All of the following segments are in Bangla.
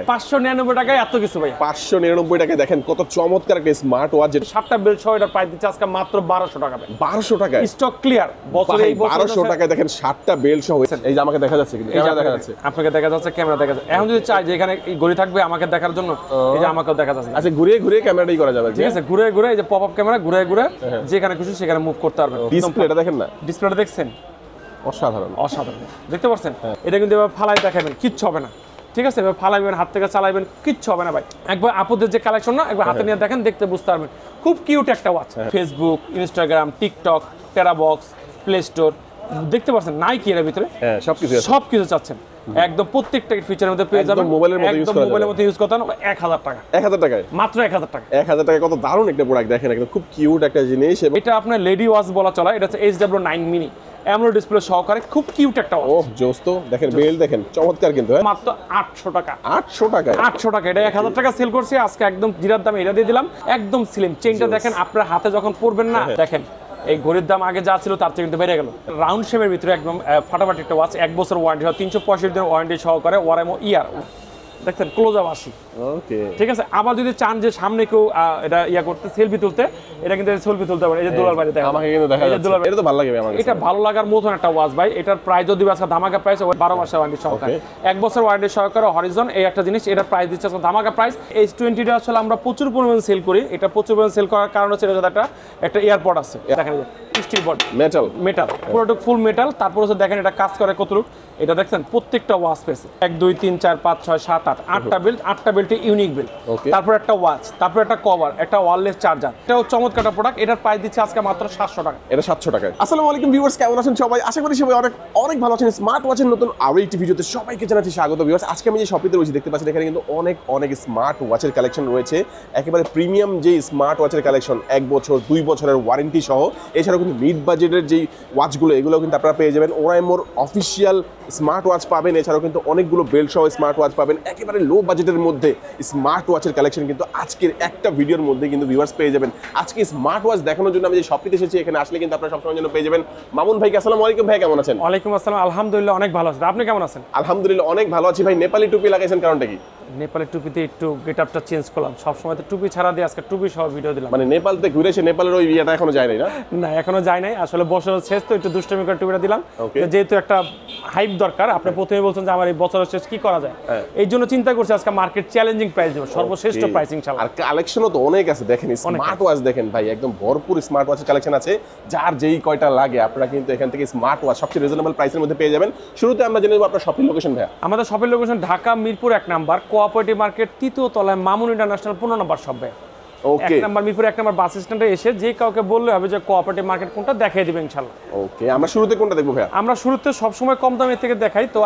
দেখা যাচ্ছে ক্যামেরা আচ্ছা, যাবে ঠিক আছে পপ আপ ক্যামেরা যেখানে খুশি সেখানে মুভ করতে পারবে ডিসপ্লে দেখেন দেখছেন অসাধারণ অসাধারণ দেখতে পাচ্ছেন হ্যাঁ। এটা কিন্তু এবার ফালাই দেখাবেন কিচ্ছু হবে না ঠিক আছে এবার ফালাইবেন হাত থেকে চালাইবেন কিচ্ছু হবে না ভাই একবার আপুদের যে কালেকশন না একবার হাতে হ্যাঁ। নিয়ে দেখেন দেখতে বুঝতে পারবেন খুব কিউট একটা watch Facebook Instagram TikTok Terabox play store দেখতে পাচ্ছেন নাই কি এর ভিতরে হ্যাঁ, সবকিছু সবকিছু চাচ্ছেন একদম প্রত্যেকটা ফিচারের মধ্যে পেয়ে যাবেন মোবাইলের মধ্যে ইউজ করা মোবাইলের মধ্যে ইউজ করতে 1000 টাকা 1000 টাকায় মাত্র 1000 টাকা 1000 টাকা কত দারুণ একটা প্রোডাক্ট দেখেন একদম খুব কিউট একটা জিনিস এটা আপনার লেডি ওয়াচ বলা চলে এটা হচ্ছে HW9 মিনি অ্যামলো ডিসপ্লে সহকারে খুব কিউট একটা ওয়াচ ওহ জোস্ত দেখেন বেল দেখেন চমৎকার কিন্তু হ্যাঁ? মাত্র 800 টাকা 800 টাকা 800 টাকা এটা 1000 টাকা সেল করছি আজকে একদম জিরার দামে এটা দিয়ে দিলাম একদম স্লিম চেইনটা দেখেন আপনার হাতে যখন পরবেন না হ্যাঁ। দেখেন এই ঘড়ির দাম আগে যা ছিল তার থেকে কিন্তু বেড়ে গেল রাউন্ড শেপের ভিতরে একদম ফাটাফাটি একটা ওয়াচ এক বছর ওয়ারেন্টি সহ তিনশো পঁয়ষট্টি দিনের ওয়ারেন্টি সহকারে ওয়ারেমো ইয়ার e দেখছেন ক্লোজ আপ আসি ওকে ঠিক আছে আবার যদি চান যে সামনে কেউ এটা ইয়া করতে সেলফি তুলতে এটা কিন্তু সেলফি তুলতে পারে এই যে দোলার বাড়িতে আমাকে কিন্তু দেখা যাচ্ছে এটা তো ভালো লাগে আমার এটা ভালো লাগার মতন একটা ওয়াচ ভাই এটার প্রাইস যদি আজকে ধামাকা প্রাইস 12 মাসের ওয়ারেন্টি সহকারে এক বছর ওয়ারেন্টি সহকারে হরিজন এই একটা জিনিস এটার প্রাইস দিচ্ছে আজকে ধামাকা প্রাইস এইচ টা আসলে আমরা প্রচুর পরিমাণ সেল করি এটা প্রচুর পরিমাণ সেল করার কারণ হচ্ছে এটা একটা একটা এয়ারপড আছে দেখেন স্টিল বড মেটাল মেটাল পুরোটা ফুল মেটাল তারপর হচ্ছে দেখেন এটা কাজ করে কতটুকু এটা দেখছেন প্রত্যেকটা ওয়াচ পেয়েছে এক দুই তিন চার পাঁচ ছয় সাত আট আটটা বেল্ট আটটা বেল্টে ইউনিক বেল্ট তারপর একটা ওয়াচ তারপর একটা কভার একটা ওয়ারলেস চার্জার এটাও চমৎকার প্রোডাক্ট এটার প্রাইস দিচ্ছে আজকে মাত্র সাতশো টাকা এটা সাতশো টাকা আসসালামু আলাইকুম ভিউয়ার্স কেমন আছেন সবাই আশা করি সবাই অনেক অনেক ভালো আছেন স্মার্ট ওয়াচের নতুন আরও একটি ভিডিওতে সবাইকে জানাচ্ছি স্বাগত ভিউয়ার্স আজকে আমি যে শপিতে রয়েছি দেখতে পাচ্ছেন এখানে কিন্তু অনেক অনেক স্মার্ট ওয়াচের কালেকশন রয়েছে একেবারে প্রিমিয়াম যে স্মার্ট ওয়াচের কালেকশন এক বছর দুই বছরের ওয়ারেন্টি সহ এছাড়াও কিন্তু মিড বাজেটের যেই ওয়াচগুলো এগুলো কিন্তু আপনারা পেয়ে যাবেন ওরাই মোর অফিসিয়াল স্মার্ট ওয়াচ পাবেন এছাড়াও কিন্তু অনেকগুলো বেল্ট সহ স্মার্ট ওয়াচ পাবেন একেবারে লো বাজেটের মধ্যে স্মার্ট ওয়াচের কালেকশন কিন্তু আজকের একটা ভিডিওর মধ্যে কিন্তু ভিউয়ার্স পেয়ে যাবেন আজকে স্মার্ট ওয়াচ দেখানোর জন্য আমি যে কিছু এসেছি এখানে আসলে কিন্তু আপনারা সবসময় জন্য পেয়ে যাবেন মামুন ভাই আসসালামু আলাইকুম ভাই কেমন আছেন আলাইকুম আসসালাম আলহামদুলিল্লাহ অনেক ভালো আছেন আপনি কেমন আছেন আলহামদুলিল্লাহ অনেক ভালো আছি ভাই নেপালি টুপি লাগাইছেন কারণটা কি নেপালের টুপিতে একটু গেট আপটা চেঞ্জ করলাম সবসময় তো টুপি ছাড়া দিয়ে আজকে টুপি সহ ভিডিও দিলাম মানে নেপাল থেকে ঘুরে এসে নেপালের ওই ইয়েটা এখনো যায় নাই না না এখনো যায় নাই আসলে বছর শেষ তো একটু দুষ্টমি করে টুপিটা দিলাম যেহেতু একটা হাইপ দরকার আপনি হ্যাঁ। প্রথমে বলছেন যে আমার এই বছরের শেষ কি করা যায় হ্যাঁ। এই জন্য চিন্তা করছি আজকে মার্কেট চ্যালেঞ্জিং প্রাইস দেব সর্বশ্রেষ্ঠ প্রাইসিং ছাড়া আর কালেকশনও তো অনেক আছে দেখেন স্মার্ট ওয়াচ দেখেন ভাই একদম ভরপুর স্মার্ট ওয়াচের কালেকশন আছে যার যেই কয়টা লাগে আপনারা কিন্তু এখান থেকে স্মার্ট ওয়াচ সবচেয়ে রিজনেবল প্রাইসের মধ্যে পেয়ে যাবেন শুরুতে আমরা জেনে নেব আপনার শপিং লোকেশন ভাই আমাদের শপিং লোকেশন ঢাকা মিরপুর এক নাম্বার কোঅপারেটিভ মার্কেট তৃতীয় তলায় মামুন ইন্টারন্যাশনাল পনেরো নম্বর ওকে এক নাম্বার মিরপুর এক নাম্বার বাস স্ট্যান্ডে এসে যে কাউকে বললে হবে যে কোঅপারেটিভ মার্কেট কোনটা দিবেন ইনশাআল্লাহ ওকে আমরা শুরুতে কোনটা ভাই আমরা শুরুতে কম দামের থেকে দেখাই তো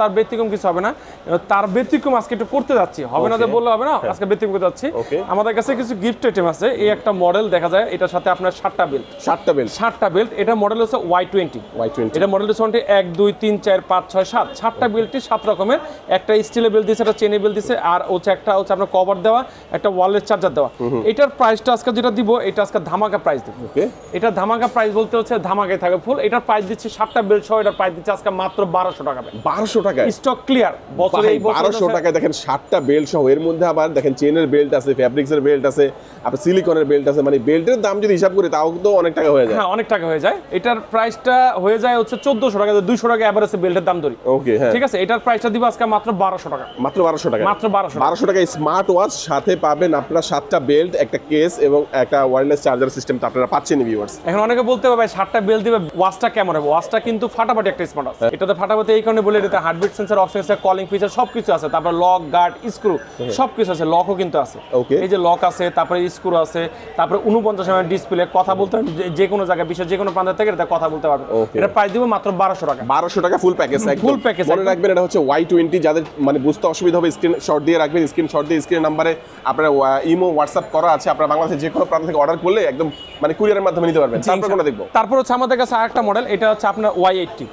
তার ব্যতিক্রম কিছু হবে না তার ব্যতিক্রম আজকে একটু করতে যাচ্ছি হবে না যে বললে হবে না হ্যাঁ। আজকে ব্যতিক্রম করতে যাচ্ছি আমাদের কাছে কিছু গিফট আইটেম আছে এই একটা মডেল দেখা যায় এটার সাথে আপনার সাতটা বেল্ট সাতটা বেল্ট সাতটা বেল্ট এটা মডেল হচ্ছে ওয়াই টোয়েন্টি ওয়াই টোয়েন্টি এটা মডেল হচ্ছে এক দুই তিন চার পাঁচ ছয় সাত সাতটা বেল্টটি সাত রকমের একটা স্টিলের বেল্ট দিয়েছে একটা চেনের বেল্ট দিয়েছে আর হচ্ছে একটা হচ্ছে আপনার কভার দেওয়া একটা ওয়ালের চার্জার দেওয়া এটার প্রাইসটা আজকে যেটা দিব এটা আজকে ধামাকা প্রাইস দিব এটা ধামাকা প্রাইস বলতে হচ্ছে ধামাকায় থাকে ফুল এটার প্রাইস দিচ্ছে সাতটা বেল সহ এটার প্রাইস দিচ্ছে আজকে মাত্র বারোশো টাকা বারোশো টাকা স্টক ক্লিয়ার বছরে এই বারোশো টাকা দেখেন সাতটা বেল সহ এর মধ্যে আবার দেখেন চেনের বেল্ট আছে এর বেল্ট আছে আবার সিলিকনের বেল্ট আছে মানে বেল্টের দাম যদি হিসাব করি তাও তো অনেক টাকা হয়ে যায় হ্যাঁ অনেক টাকা হয়ে যায় এটার প্রাইসটা হয়ে যায় হচ্ছে চোদ্দশো টাকা দুইশো টাকা অ্যাভারেজ বেল্টের দাম ধরি ওকে হ্যাঁ ঠিক আছে এটার প্রাইসটা দিব আজকে মাত্র বারোশো টাকা মাত্র বারোশো টাকা মাত্র বারোশো বারোশো টাকা স্মার্ট ওয়াচ সাথে পাবেন আপনার সাতটা বেল্ট বেল্ট একটা কেস এবং একটা ওয়ারলেস চার্জার সিস্টেম আপনারা পাচ্ছেন ভিউয়ার্স এখন অনেকে বলতে পারবে ষাটটা বেল্ট দিবে ওয়াচটা কেমন হবে ওয়াচটা কিন্তু ফাটাফাটি একটা স্মার্ট হ্যাঁ। আছে এটাতে ফাটাফাটি এই কারণে বলে এটা heartbeat sensor oxygen sensor calling feature সবকিছু আছে তারপর লক গার্ড স্ক্রু সবকিছু আছে লকও কিন্তু আছে ওকে এই যে লক আছে তারপরে স্ক্রু আছে তারপরে উনপঞ্চাশ এমএম mm ডিসপ্লে কথা বলতে যে কোনো জায়গায় বিশ্বের যে কোনো প্রান্ত থেকে এটা কথা বলতে পারবে এটা প্রাইস দিব মাত্র বারোশো টাকা বারোশো টাকা ফুল প্যাকেজ ফুল প্যাকেজ মনে রাখবেন এটা হচ্ছে ওয়াই টোয়েন্টি যাদের মানে বুঝতে অসুবিধা হবে স্ক্রিন শর্ট দিয়ে রাখবেন স্ক্রিন শর্ট দিয়ে স্ক্রিন নাম্বারে আপনারা ইমো হোয়াটসঅ্যাপ করা আছে আপনারা বাংলাদেশে যে কোনো প্রান্ত থেকে অর্ডার করলে একদম মানে কুরিয়ারের মাধ্যমে নিতে পারবেন তারপর কোনটা দেখবো তারপর হচ্ছে আমাদের কাছে আরেকটা মডেল এটা হচ্ছে আপনার ওয়াই এইটটি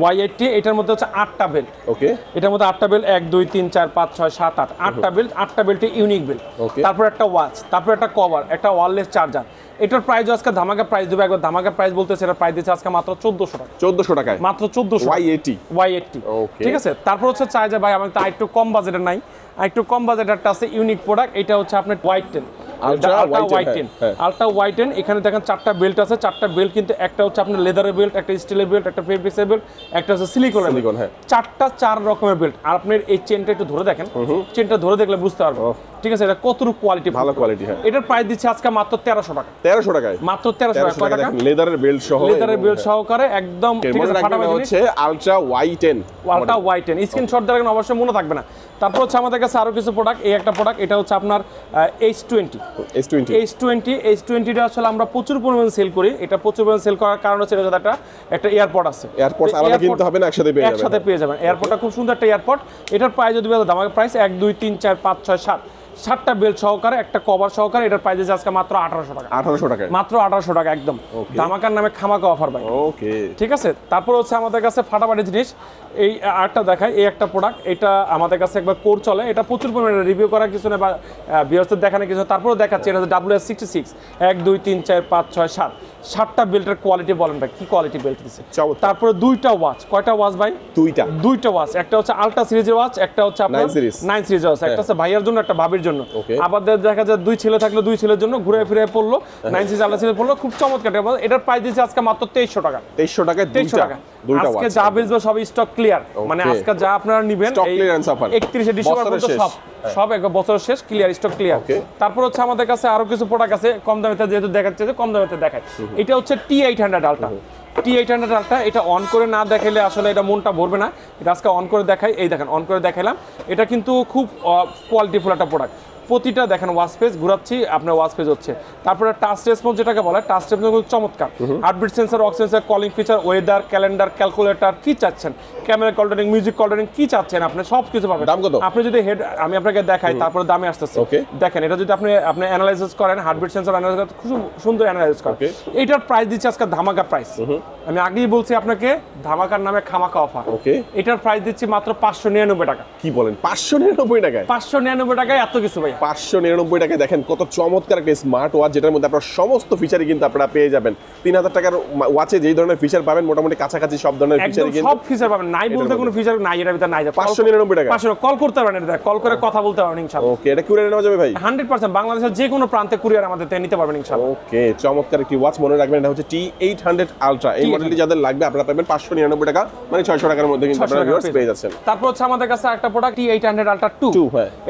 ওয়াই এইটটি এটার মধ্যে হচ্ছে আটটা বেল্ট ওকে এটার মধ্যে আটটা বেল্ট এক দুই তিন চার পাঁচ ছয় সাত আট আটটা বেল্ট আটটা বেল্টে ইউনিক বেল্ট ওকে তারপর একটা ওয়াচ তারপর একটা কভার একটা ওয়ারলেস চার্জার এটার প্রাইস আজকে ধামাকা প্রাইস দেবে একবার ধামাকা প্রাইস বলতে সেটা প্রাইস দিচ্ছে আজকে মাত্র চোদ্দশো টাকা চোদ্দশো টাকায় মাত্র চোদ্দশো ওয়াই এইটটি ওয়াই এইটি ঠিক আছে তারপর হচ্ছে চাই যে ভাই আমার তো একটু কম বাজেটের নাই আর একটু কম বাজেটারটা আছে ইউনিক প্রোডাক্ট এটা হচ্ছে আপনার হোয়াইট টেন হোয়াইট টেন হ্যাঁ। হ্যাঁ। এখানে দেখেন চারটা বেল্ট আছে চারটা বেল্ট কিন্তু একটা হচ্ছে আপনার লেদারের বেল্ট একটা স্টিলের বেল্ট একটা একটা হচ্ছে হ্যাঁ। চারটা চার রকমের বেল্ট এই চেনটা একটু ধরে দেখেন চেনটা ধরে দেখলে বুঝতে পারবেন ঠিক আছে এটা কোয়ালিটি ভালো কোয়ালিটি দিচ্ছে মাত্র টাকা মাত্র টাকা লেদারের বেল্ট সহ লেদারের বেল্ট সহকারে একদম ঠিক আছে হচ্ছে আলট্রা অবশ্যই মনে থাকবে না তারপর হচ্ছে আমাদের কাছে আরো কিছু প্রোডাক্ট এই একটা প্রোডাক্ট এটা হচ্ছে আপনার twenty H twenty H twenty H টোয়েন্টিটা আসলে আমরা প্রচুর পরিমাণে সেল করি এটা প্রচুর পরিমাণে সেল করার কারণ হচ্ছে এটা একটা একটা এয়ারপোর্ট আছে এয়ারপোর্ট হবে না একসাথে একসাথে পেয়ে যাবেন এয়ারপোর্টটা খুব সুন্দর একটা এয়ারপোর্ট এটার প্রাইস যদি দাম প্রাইস এক দুই তিন চার পাঁচ ছয় সাত সাতটা বেল্ট সহকারে একটা কভার সহকারে এটার প্রাইস আছে আজকে মাত্র আঠারোশো টাকা আঠারোশো টাকা মাত্র আঠারোশো টাকা একদম ধামাকার নামে খামাকা অফার ভাই ওকে ঠিক আছে তারপর হচ্ছে আমাদের কাছে ফাটাফাটি জিনিস এই আটটা দেখায় এই একটা প্রোডাক্ট এটা আমাদের কাছে একবার কোর চলে এটা প্রচুর পরিমাণে রিভিউ করার কিছু না বা বিয়ার্সদের দেখানো কিছু তারপরেও দেখাচ্ছে এটা হচ্ছে ডাব্লিউ এস সিক্সটি সিক্স এক দুই তিন চার পাঁচ ছয় সাত সাতটা বেল্টের কোয়ালিটি বলেন ভাই কি কোয়ালিটি বেল্ট দিছে তারপরে দুইটা ওয়াচ কয়টা ওয়াচ ভাই দুইটা দুইটা ওয়াচ একটা হচ্ছে আলট্রা সিরিজের ওয়াচ একটা হচ্ছে আপনার নাইন সিরিজ ওয়াচ একটা হ্যাঁ। হচ্ছে ভাইয়ার জন্য একটা ভাবির জন্য আবার দেখা যায় দুই ছেলে থাকলে দুই ছেলের জন্য ঘুরে ফিরে পড়লো নাইন সিরিজ আলট্রা সিরিজ পড়লো খুব চমৎকার এটার প্রাইস দিয়েছে আজকে মাত্র 2300 টাকা 2300 টাকা তেইশশো টাকা আজকে যা বেচবে সব স্টক ক্লিয়ার মানে আজকে যা আপনারা নিবেন 31 ডিসেম্বর পর্যন্ত সব হ্যাঁ। সব এক বছর শেষ ক্লিয়ার স্টক ক্লিয়ার তারপর হচ্ছে আমাদের কাছে আরো কিছু প্রোডাক্ট আছে কম দামেতে যেহেতু দেখাচ্ছে কম দামেতে দেখায় এটা হচ্ছে T eight hundred ultra T eight hundred ultra এটা অন করে না দেখাইলে আসলে এটা মনটা ভরবে না এটা আজকে অন করে দেখাই এই দেখেন অন করে দেখাইলাম এটা কিন্তু খুব কোয়ালিটিফুল একটা প্রোডাক্ট প্রতিটা দেখেন ওয়াশ পেজ ঘুরাচ্ছি আপনার ওয়াশ পেজ হচ্ছে তারপরে টাচ রেসপন্স যেটাকে বলে টাচ রেসপন্স কিন্তু চমৎকার হার্টবিট সেন্সার অক্সেন্সার calling feature weather calendar calculator কি চাচ্ছেন ক্যামেরা কলটারিং মিউজিক কলটারিং কি চাচ্ছেন আপনি সব কিছু পাবেন দাম কত আপনি যদি হেড আমি আপনাকে দেখাই তারপরে দামে আসতেছে দেখেন এটা যদি আপনি আপনি অ্যানালাইসিস করেন হার্টবিট সেন্সর অ্যানালাইসিস খুব সুন্দর অ্যানালাইসিস করেন এটার প্রাইস দিচ্ছে আজকে ধামাকা প্রাইস আমি আগেই বলছি আপনাকে ধামাকার নামে খামাকা অফার ওকে এটার প্রাইস দিচ্ছি মাত্র পাঁচশো নিরানব্বই টাকা কি বলেন পাঁচশো নিরানব্বই টাকায় পাঁচশো নিরানব্বই টাকায় এত কিছু ভাই পাঁচশো নিরানব্বই টাকায় দেখেন কত চমৎকার একটা স্মার্ট ওয়াচ যেটার মধ্যে আপনার সমস্ত ফিচারই কিন্তু আপনারা পেয়ে যাবেন তিন হাজার টাকার ওয়াচে যেই ধরনের ফিচার পাবেন মোটামুটি কাছাকাছি সব ধরনের ফিচার কিন্তু সব ফিচার পাবেন নাই বলতে কোনো ফিচার নাই এটা ভিতরে নাই পাঁচশো নিরানব্বই টাকা পাঁচশো কল করতে পারেন এটা কল করে কথা বলতে পারেন ইনশাআল্লাহ ওকে এটা কুরিয়ার নেওয়া যাবে ভাই হান্ড্রেড পার্সেন্ট বাংলাদেশের যে কোনো প্রান্তে কুরিয়ার আমাদের নিতে পারবেন ইনশাল্লাহ ওকে চমৎকার একটি ওয়াচ মনে রাখবেন এটা হচ্ছে টি এইট হান্ড্রেড আলট্রা এই মডেলটি যাদের লাগবে আপনারা পাবেন পাঁচশো নিরানব্বই টাকা মানে ছয়শো টাকার মধ্যে কিন্তু আপনারা পেয়ে যাচ্ছেন তারপর হচ্ছে আমাদের কাছে একটা product T eight hundred ultra two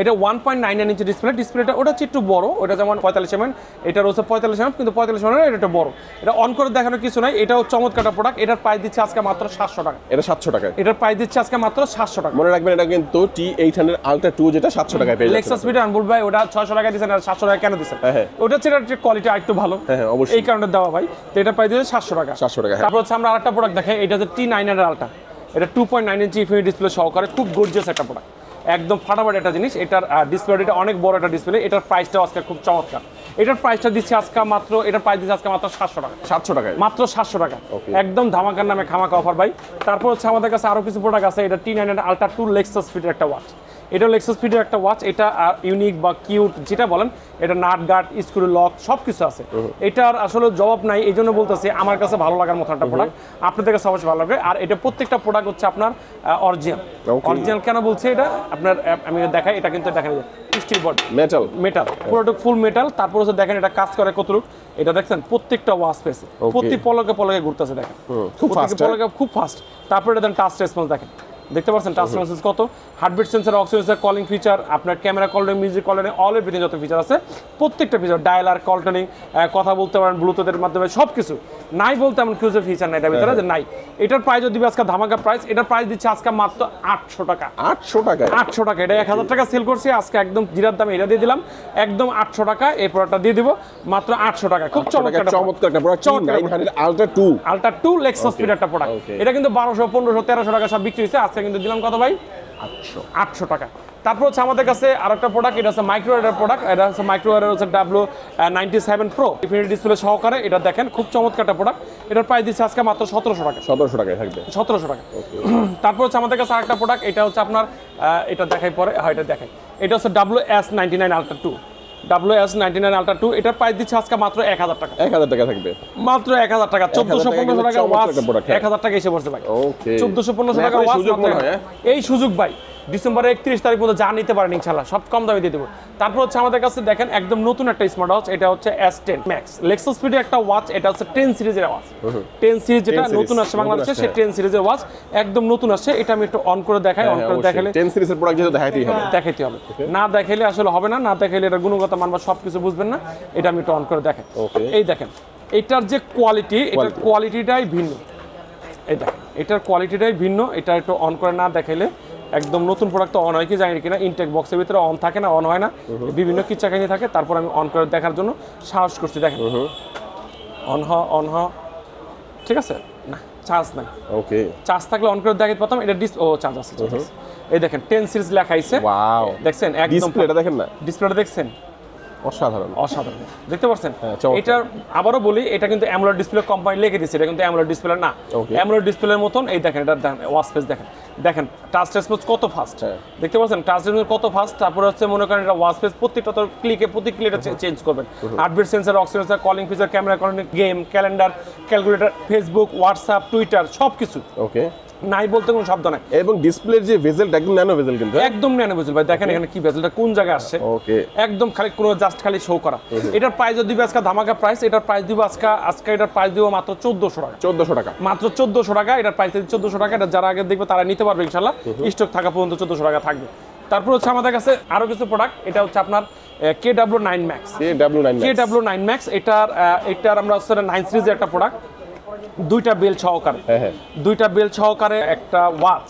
এটা one point nine nine inch display ডিসপ্লেটা ওটা হচ্ছে একটু বড় ওটা যেমন পঁয়তাল্লিশ এমএম এটা রয়েছে পঁয়তাল্লিশ এমএম কিন্তু পঁয়তাল্লিশ এমএম এটা বড় এটা অন করে দেখানো কিছু নাই এটাও চমৎকার প্রোডাক্ট এটার প্রাইস দিচ্ছে আজকে মাত্র সাতশো টাকা এটা সাতশো টাকা এটার প্রাইস দিচ্ছে আজকে মাত্র সাতশো টাকা মনে রাখবেন এটা কিন্তু T eight hundred ultra two যেটা সাতশো টাকায় পেয়ে লেক্সাস মিটার আনবুল ভাই ওটা ছয়শো টাকা দিচ্ছেন আর সাতশো টাকা কেন দিচ্ছেন হ্যাঁ, হ্যাঁ। ওটা হচ্ছে এটার কোয়ালিটি আর একটু ভালো হ্যাঁ, হ্যাঁ অবশ্যই এই কারণে দেওয়া ভাই তো এটা প্রাইস দিচ্ছে সাতশো টাকা সাতশো টাকা তারপর হচ্ছে আমরা আরেকটা প্রোডাক্ট দেখাই এটা হচ্ছে টি নাইন হান্ড্রেড আলট্রা এটা two point nine inch display সহকারে খুব গর্জিয়াস একটা প্রোডাক্ট একদম ফাটাফাট একটা জিনিস এটার ডিসপ্লেটা অনেক বড় একটা ডিসপ্লে এটার প্রাইসটাও আজকে খুব চমৎকার এটার প্রাইসটা দিচ্ছে আজকে মাত্র এটার প্রাইস দিচ্ছে আজকে মাত্র সাতশো টাকা সাতশো টাকা মাত্র সাতশো টাকা একদম ধামাকার নামে খামাকা অফার ভাই তারপর হচ্ছে আমাদের কাছে আরও কিছু প্রোডাক্ট আছে এটা T nine ultra two Lexus ফিটের একটা ওয়াচ এটা হলো এক্সোসফিডের একটা ওয়াচ এটা ইউনিক বা কিউট যেটা বলেন এটা নাট গার্ড স্ক্রু লক সব কিছু আছে uh-huh. এটার আসলে জবাব নাই এই জন্য বলতেছি আমার কাছে ভালো লাগার মতো একটা প্রোডাক্ট uh-huh. আপনাদের কাছে অবশ্যই ভালো লাগে আর এটা প্রত্যেকটা প্রোডাক্ট হচ্ছে আপনার অরিজিনাল অরিজিনাল কেন বলছে এটা আপনার আমি দেখাই এটা কিন্তু দেখা যায় স্টিল বড মেটাল মেটাল পুরোটা ফুল মেটাল তারপর হচ্ছে দেখেন এটা কাজ করে কতটুক এটা দেখছেন প্রত্যেকটা ওয়াচ পেয়েছে প্রতি পলকে পলকে ঘুরতেছে দেখেন খুব ফাস্ট হ্যাঁ? পলকে খুব ফাস্ট তারপর এটা দেন টাচ রেসপন্স দেখেন দেখতে পাচ্ছেন টাচ সেন্স কত heartbeat sensor oxygen sensor calling feature আপনার camera call music call all everything যত ফিচার আছে প্রত্যেকটা ফিচার ডায়ালার কল টনিং কথা বলতে পারেন ব্লুটুথের মাধ্যমে সব কিছু নাই বলতে এমন কিছু ফিচার নাই এটার ভিতরে হ্যাঁ, যে নাই হ্যাঁ। এটার প্রাইস যদি আজকে ধামাকা প্রাইস এটার প্রাইস দিচ্ছে আজকে মাত্র আটশো টাকা আটশো টাকা আটশো টাকা এটা এক হাজার টাকা সেল করছি আজকে একদম জিরার দামে এটা দিয়ে দিলাম একদম আটশো টাকা এই প্রোডাক্টটা দিয়ে দিব মাত্র আটশো টাকা খুব চমৎকার চমৎকার একটা product ultra two ultra two Lexus speed product এটা কিন্তু বারোশো পনেরোশো তেরোশো টাকা সব বিক্রি হয়েছে আজকে কিন্তু দিলাম কত ভাই আটশো আটশো টাকা তারপর হচ্ছে আমাদের কাছে আর একটা প্রোডাক্ট এটা হচ্ছে মাইক্রোওয়ারের প্রোডাক্ট এটা হচ্ছে মাইক্রোওয়ারের হচ্ছে W ninety seven pro infinity display সহকারে এটা দেখেন খুব চমৎকার একটা প্রোডাক্ট এটার প্রাইস দিচ্ছে আজকে মাত্র সতেরোশো টাকা সতেরোশো টাকায় থাকবে সতেরোশো টাকা তারপর হচ্ছে আমাদের কাছে আরেকটা প্রোডাক্ট এটা হচ্ছে আপনার এটা দেখাই পরে হয় এটা দেখাই এটা হচ্ছে W S ninety nine ultra two W S ninety nine ultra two এটার প্রাইস দিচ্ছে আজকে মাত্র এক হাজার টাকা এক হাজার টাকা থাকবে মাত্র এক হাজার টাকা চোদ্দশো টাকা ওয়াচ হ্যাঁ। এক হাজার টাকা এসে পড়ছে ভাই ওকে চোদ্দশো পনেরোশো মানে টাকা ওয়াচ হ্যাঁ। এই সুযোগ ভাই ডিসেম্বরের একত্রিশ তারিখ পর্যন্ত যা নিতে পারেন ইনশাল্লাহ সব কম দামে দিয়ে দেবো তারপর হচ্ছে আমাদের কাছে দেখেন একদম নতুন একটা স্মার্ট ওয়াচ এটা হচ্ছে এস টেন ম্যাক্স লেক্সাস স্পিডের একটা ওয়াচ এটা হচ্ছে টেন সিরিজের ওয়াচ টেন সিরিজ যেটা নতুন আসছে বাংলাদেশে সেই টেন সিরিজের ওয়াচ একদম নতুন আসছে এটা আমি একটু অন করে দেখাই অন হ্যাঁ, করে হ্যাঁ, দেখালে টেন সিরিজের প্রোডাক্ট যেটা দেখাইতেই হবে হ্যাঁ, দেখাইতে হবে না দেখাইলে আসলে হবে না না দেখাইলে এটা গুণগত মান বা সব কিছু বুঝবেন না এটা আমি একটু অন করে দেখাই এই দেখেন এটার যে কোয়ালিটি এটার কোয়ালিটিটাই ভিন্ন এটা এটার কোয়ালিটিটাই ভিন্ন এটা একটু অন করে না দেখাইলে একদম নতুন প্রোডাক্ট অন হয় কি জানি কিনা ইনটেক বক্সের ভিতরে অন থাকে না অন হয় না বিভিন্ন কিচ্ছাকানি থাকে তারপর আমি অন করে দেখার জন্য সাহস করছি দেখেন অন হ অন হ ঠিক আছে না চার্জ নাই ওকে চার্জ থাকলে অন করে দেখি পারতাম এটা ডিস ও চার্জ আছে এই দেখেন টেন সিরিজ লেখাইছে দেখছেন একদম ডিসপ্লেটা দেখেন না ডিসপ্লেটা দেখছেন অসাধারণ অসাধারণ দেখতে পাচ্ছেন হ্যাঁ, এটা আবারও বলি এটা কিন্তু অ্যামোলার ডিসপ্লে কোম্পানি লিখে দিচ্ছে এটা কিন্তু অ্যামোলার ডিসপ্লে না অ্যামোলড ডিসপ্লের মতন এই দেখেন এটা দেখেন ওয়াশ পেস দেখেন দেখেন টাচ রেসপন্স কত ফাস্ট হ্যাঁ। দেখতে পাচ্ছেন টাচ রেসপন্স কত ফাস্ট তারপরে হচ্ছে মনে করেন এটা ওয়াশ পেস প্রতিটা তো ক্লিকে প্রতি ক্লিকটা চেঞ্জ করবেন আটবিট সেন্সার অক্স sensor calling feature camera calling game calendar calculator Facebook WhatsApp Twitter সব কিছু ওকে নাই বলতে কোনো শব্দ নাই এবং ডিসপ্লের যে ভেজেলটা হ্যাঁ? একদম ন্যানো ভেজেল কিন্তু একদম ন্যানো ভেজেল ভাই দেখেন এখানে কি ভেজেলটা কোন জায়গায় আসছে ওকে একদম খালি কোনো জাস্ট খালি শো করা এটার প্রাইস যদি আজকে ধামাকা প্রাইস এটার প্রাইস দিব আজকে আজকে এটার প্রাইস দিব মাত্র 1400 টাকা 1400 টাকা মাত্র 1400 টাকা এটার প্রাইস 1400 টাকা এটা যারা আগে দেখবে তারা নিতে পারবে ইনশাআল্লাহ স্টক থাকা পর্যন্ত 1400 টাকা থাকবে তারপর হচ্ছে আমাদের কাছে আরো কিছু প্রোডাক্ট এটা হচ্ছে আপনার K W nine max K W nine max এটার এটার আমরা হচ্ছে নাইন সিরিজের একটা প্রোডাক্ট দুইটা বেল সহকারে হ্যাঁ, হ্যাঁ। দুইটা বেল সহকারে একটা ওয়াচ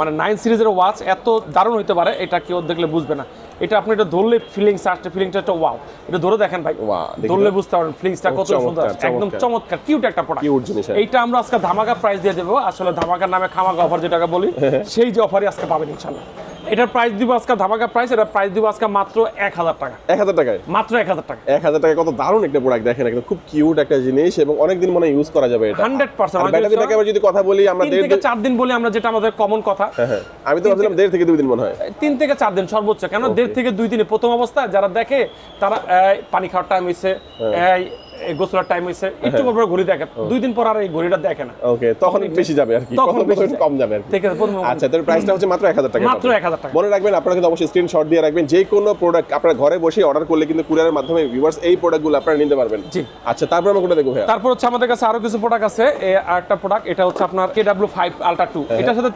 মানে নাইন সিরিজের ওয়াচ এত দারুণ হইতে পারে এটা কেউ দেখলে বুঝবে না এটা আপনি এটা ধরলে ফিলিংস আসছে ফিলিংসটা একটা ওয়াও এটা ধরে দেখেন ভাই ধরলে বুঝতে পারেন ফিলিংসটা কত সুন্দর একদম চমৎকার কিউট একটা প্রোডাক্ট কিউট জিনিস হ্যাঁ। এইটা আমরা আজকে ধামাকা প্রাইস দিয়ে দেবো আসলে ধামাকার নামে খামাকা অফার যেটাকে বলি সেই যে অফারই আজকে পাবেন ইনশাআল্লাহ এটা প্রাইস দিব আজকে ধাবাকা প্রাইস এটা প্রাইস দিব আজকে মাত্র 1000 টাকা 1000 টাকায় মাত্র 1000 টাকা 1000 হাজার টাকায় কত দারুন একটা প্রোডাক্ট দেখেন একদম খুব কিউট একটা জিনিস এবং অনেক দিন মনে ইউজ করা যাবে এটা 100% ব্যাটারি ব্যাকআপ যদি কথা বলি আমরা তিন থেকে 4 দিন বলি আমরা যেটা আমাদের কমন কথা হ্যাঁ, হ্যাঁ। আমি তো ভাবছিলাম দেড় থেকে 2 দিন মনে হয় 3 থেকে 4 দিন সর্বোচ্চ কেন দেড় থেকে 2 দিনে প্রথম অবস্থায় যারা দেখে তারা পানি খাওয়ার টাইম হইছে হ্যাঁ। গোসলের টাইম হইছে একটু হ্যাঁ। পর ঘড়ি দেখে দুই দিন পর আর এই ঘড়িটা দেখে না ওকে তখন বেশি যাবে আর কি তখন বেশি কম যাবে আর ঠিক আছে আচ্ছা তাহলে প্রাইসটা হচ্ছে মাত্র 1000 টাকা মাত্র 1000 টাকা মনে রাখবেন আপনারা কিন্তু অবশ্যই স্ক্রিনশট দিয়ে রাখবেন যে কোনো প্রোডাক্ট আপনারা ঘরে বসে অর্ডার করলে কিন্তু কুরিয়ারের মাধ্যমে ভিউয়ার্স এই প্রোডাক্টগুলো আপনারা নিতে পারবেন জি আচ্ছা তারপর আমরা দেখব ভাই তারপর হচ্ছে আমাদের কাছে আরো কিছু প্রোডাক্ট আছে আরেকটা প্রোডাক্ট এটা হচ্ছে আপনার KW5 Ultra 2 হ্যাঁ। এটার সাথে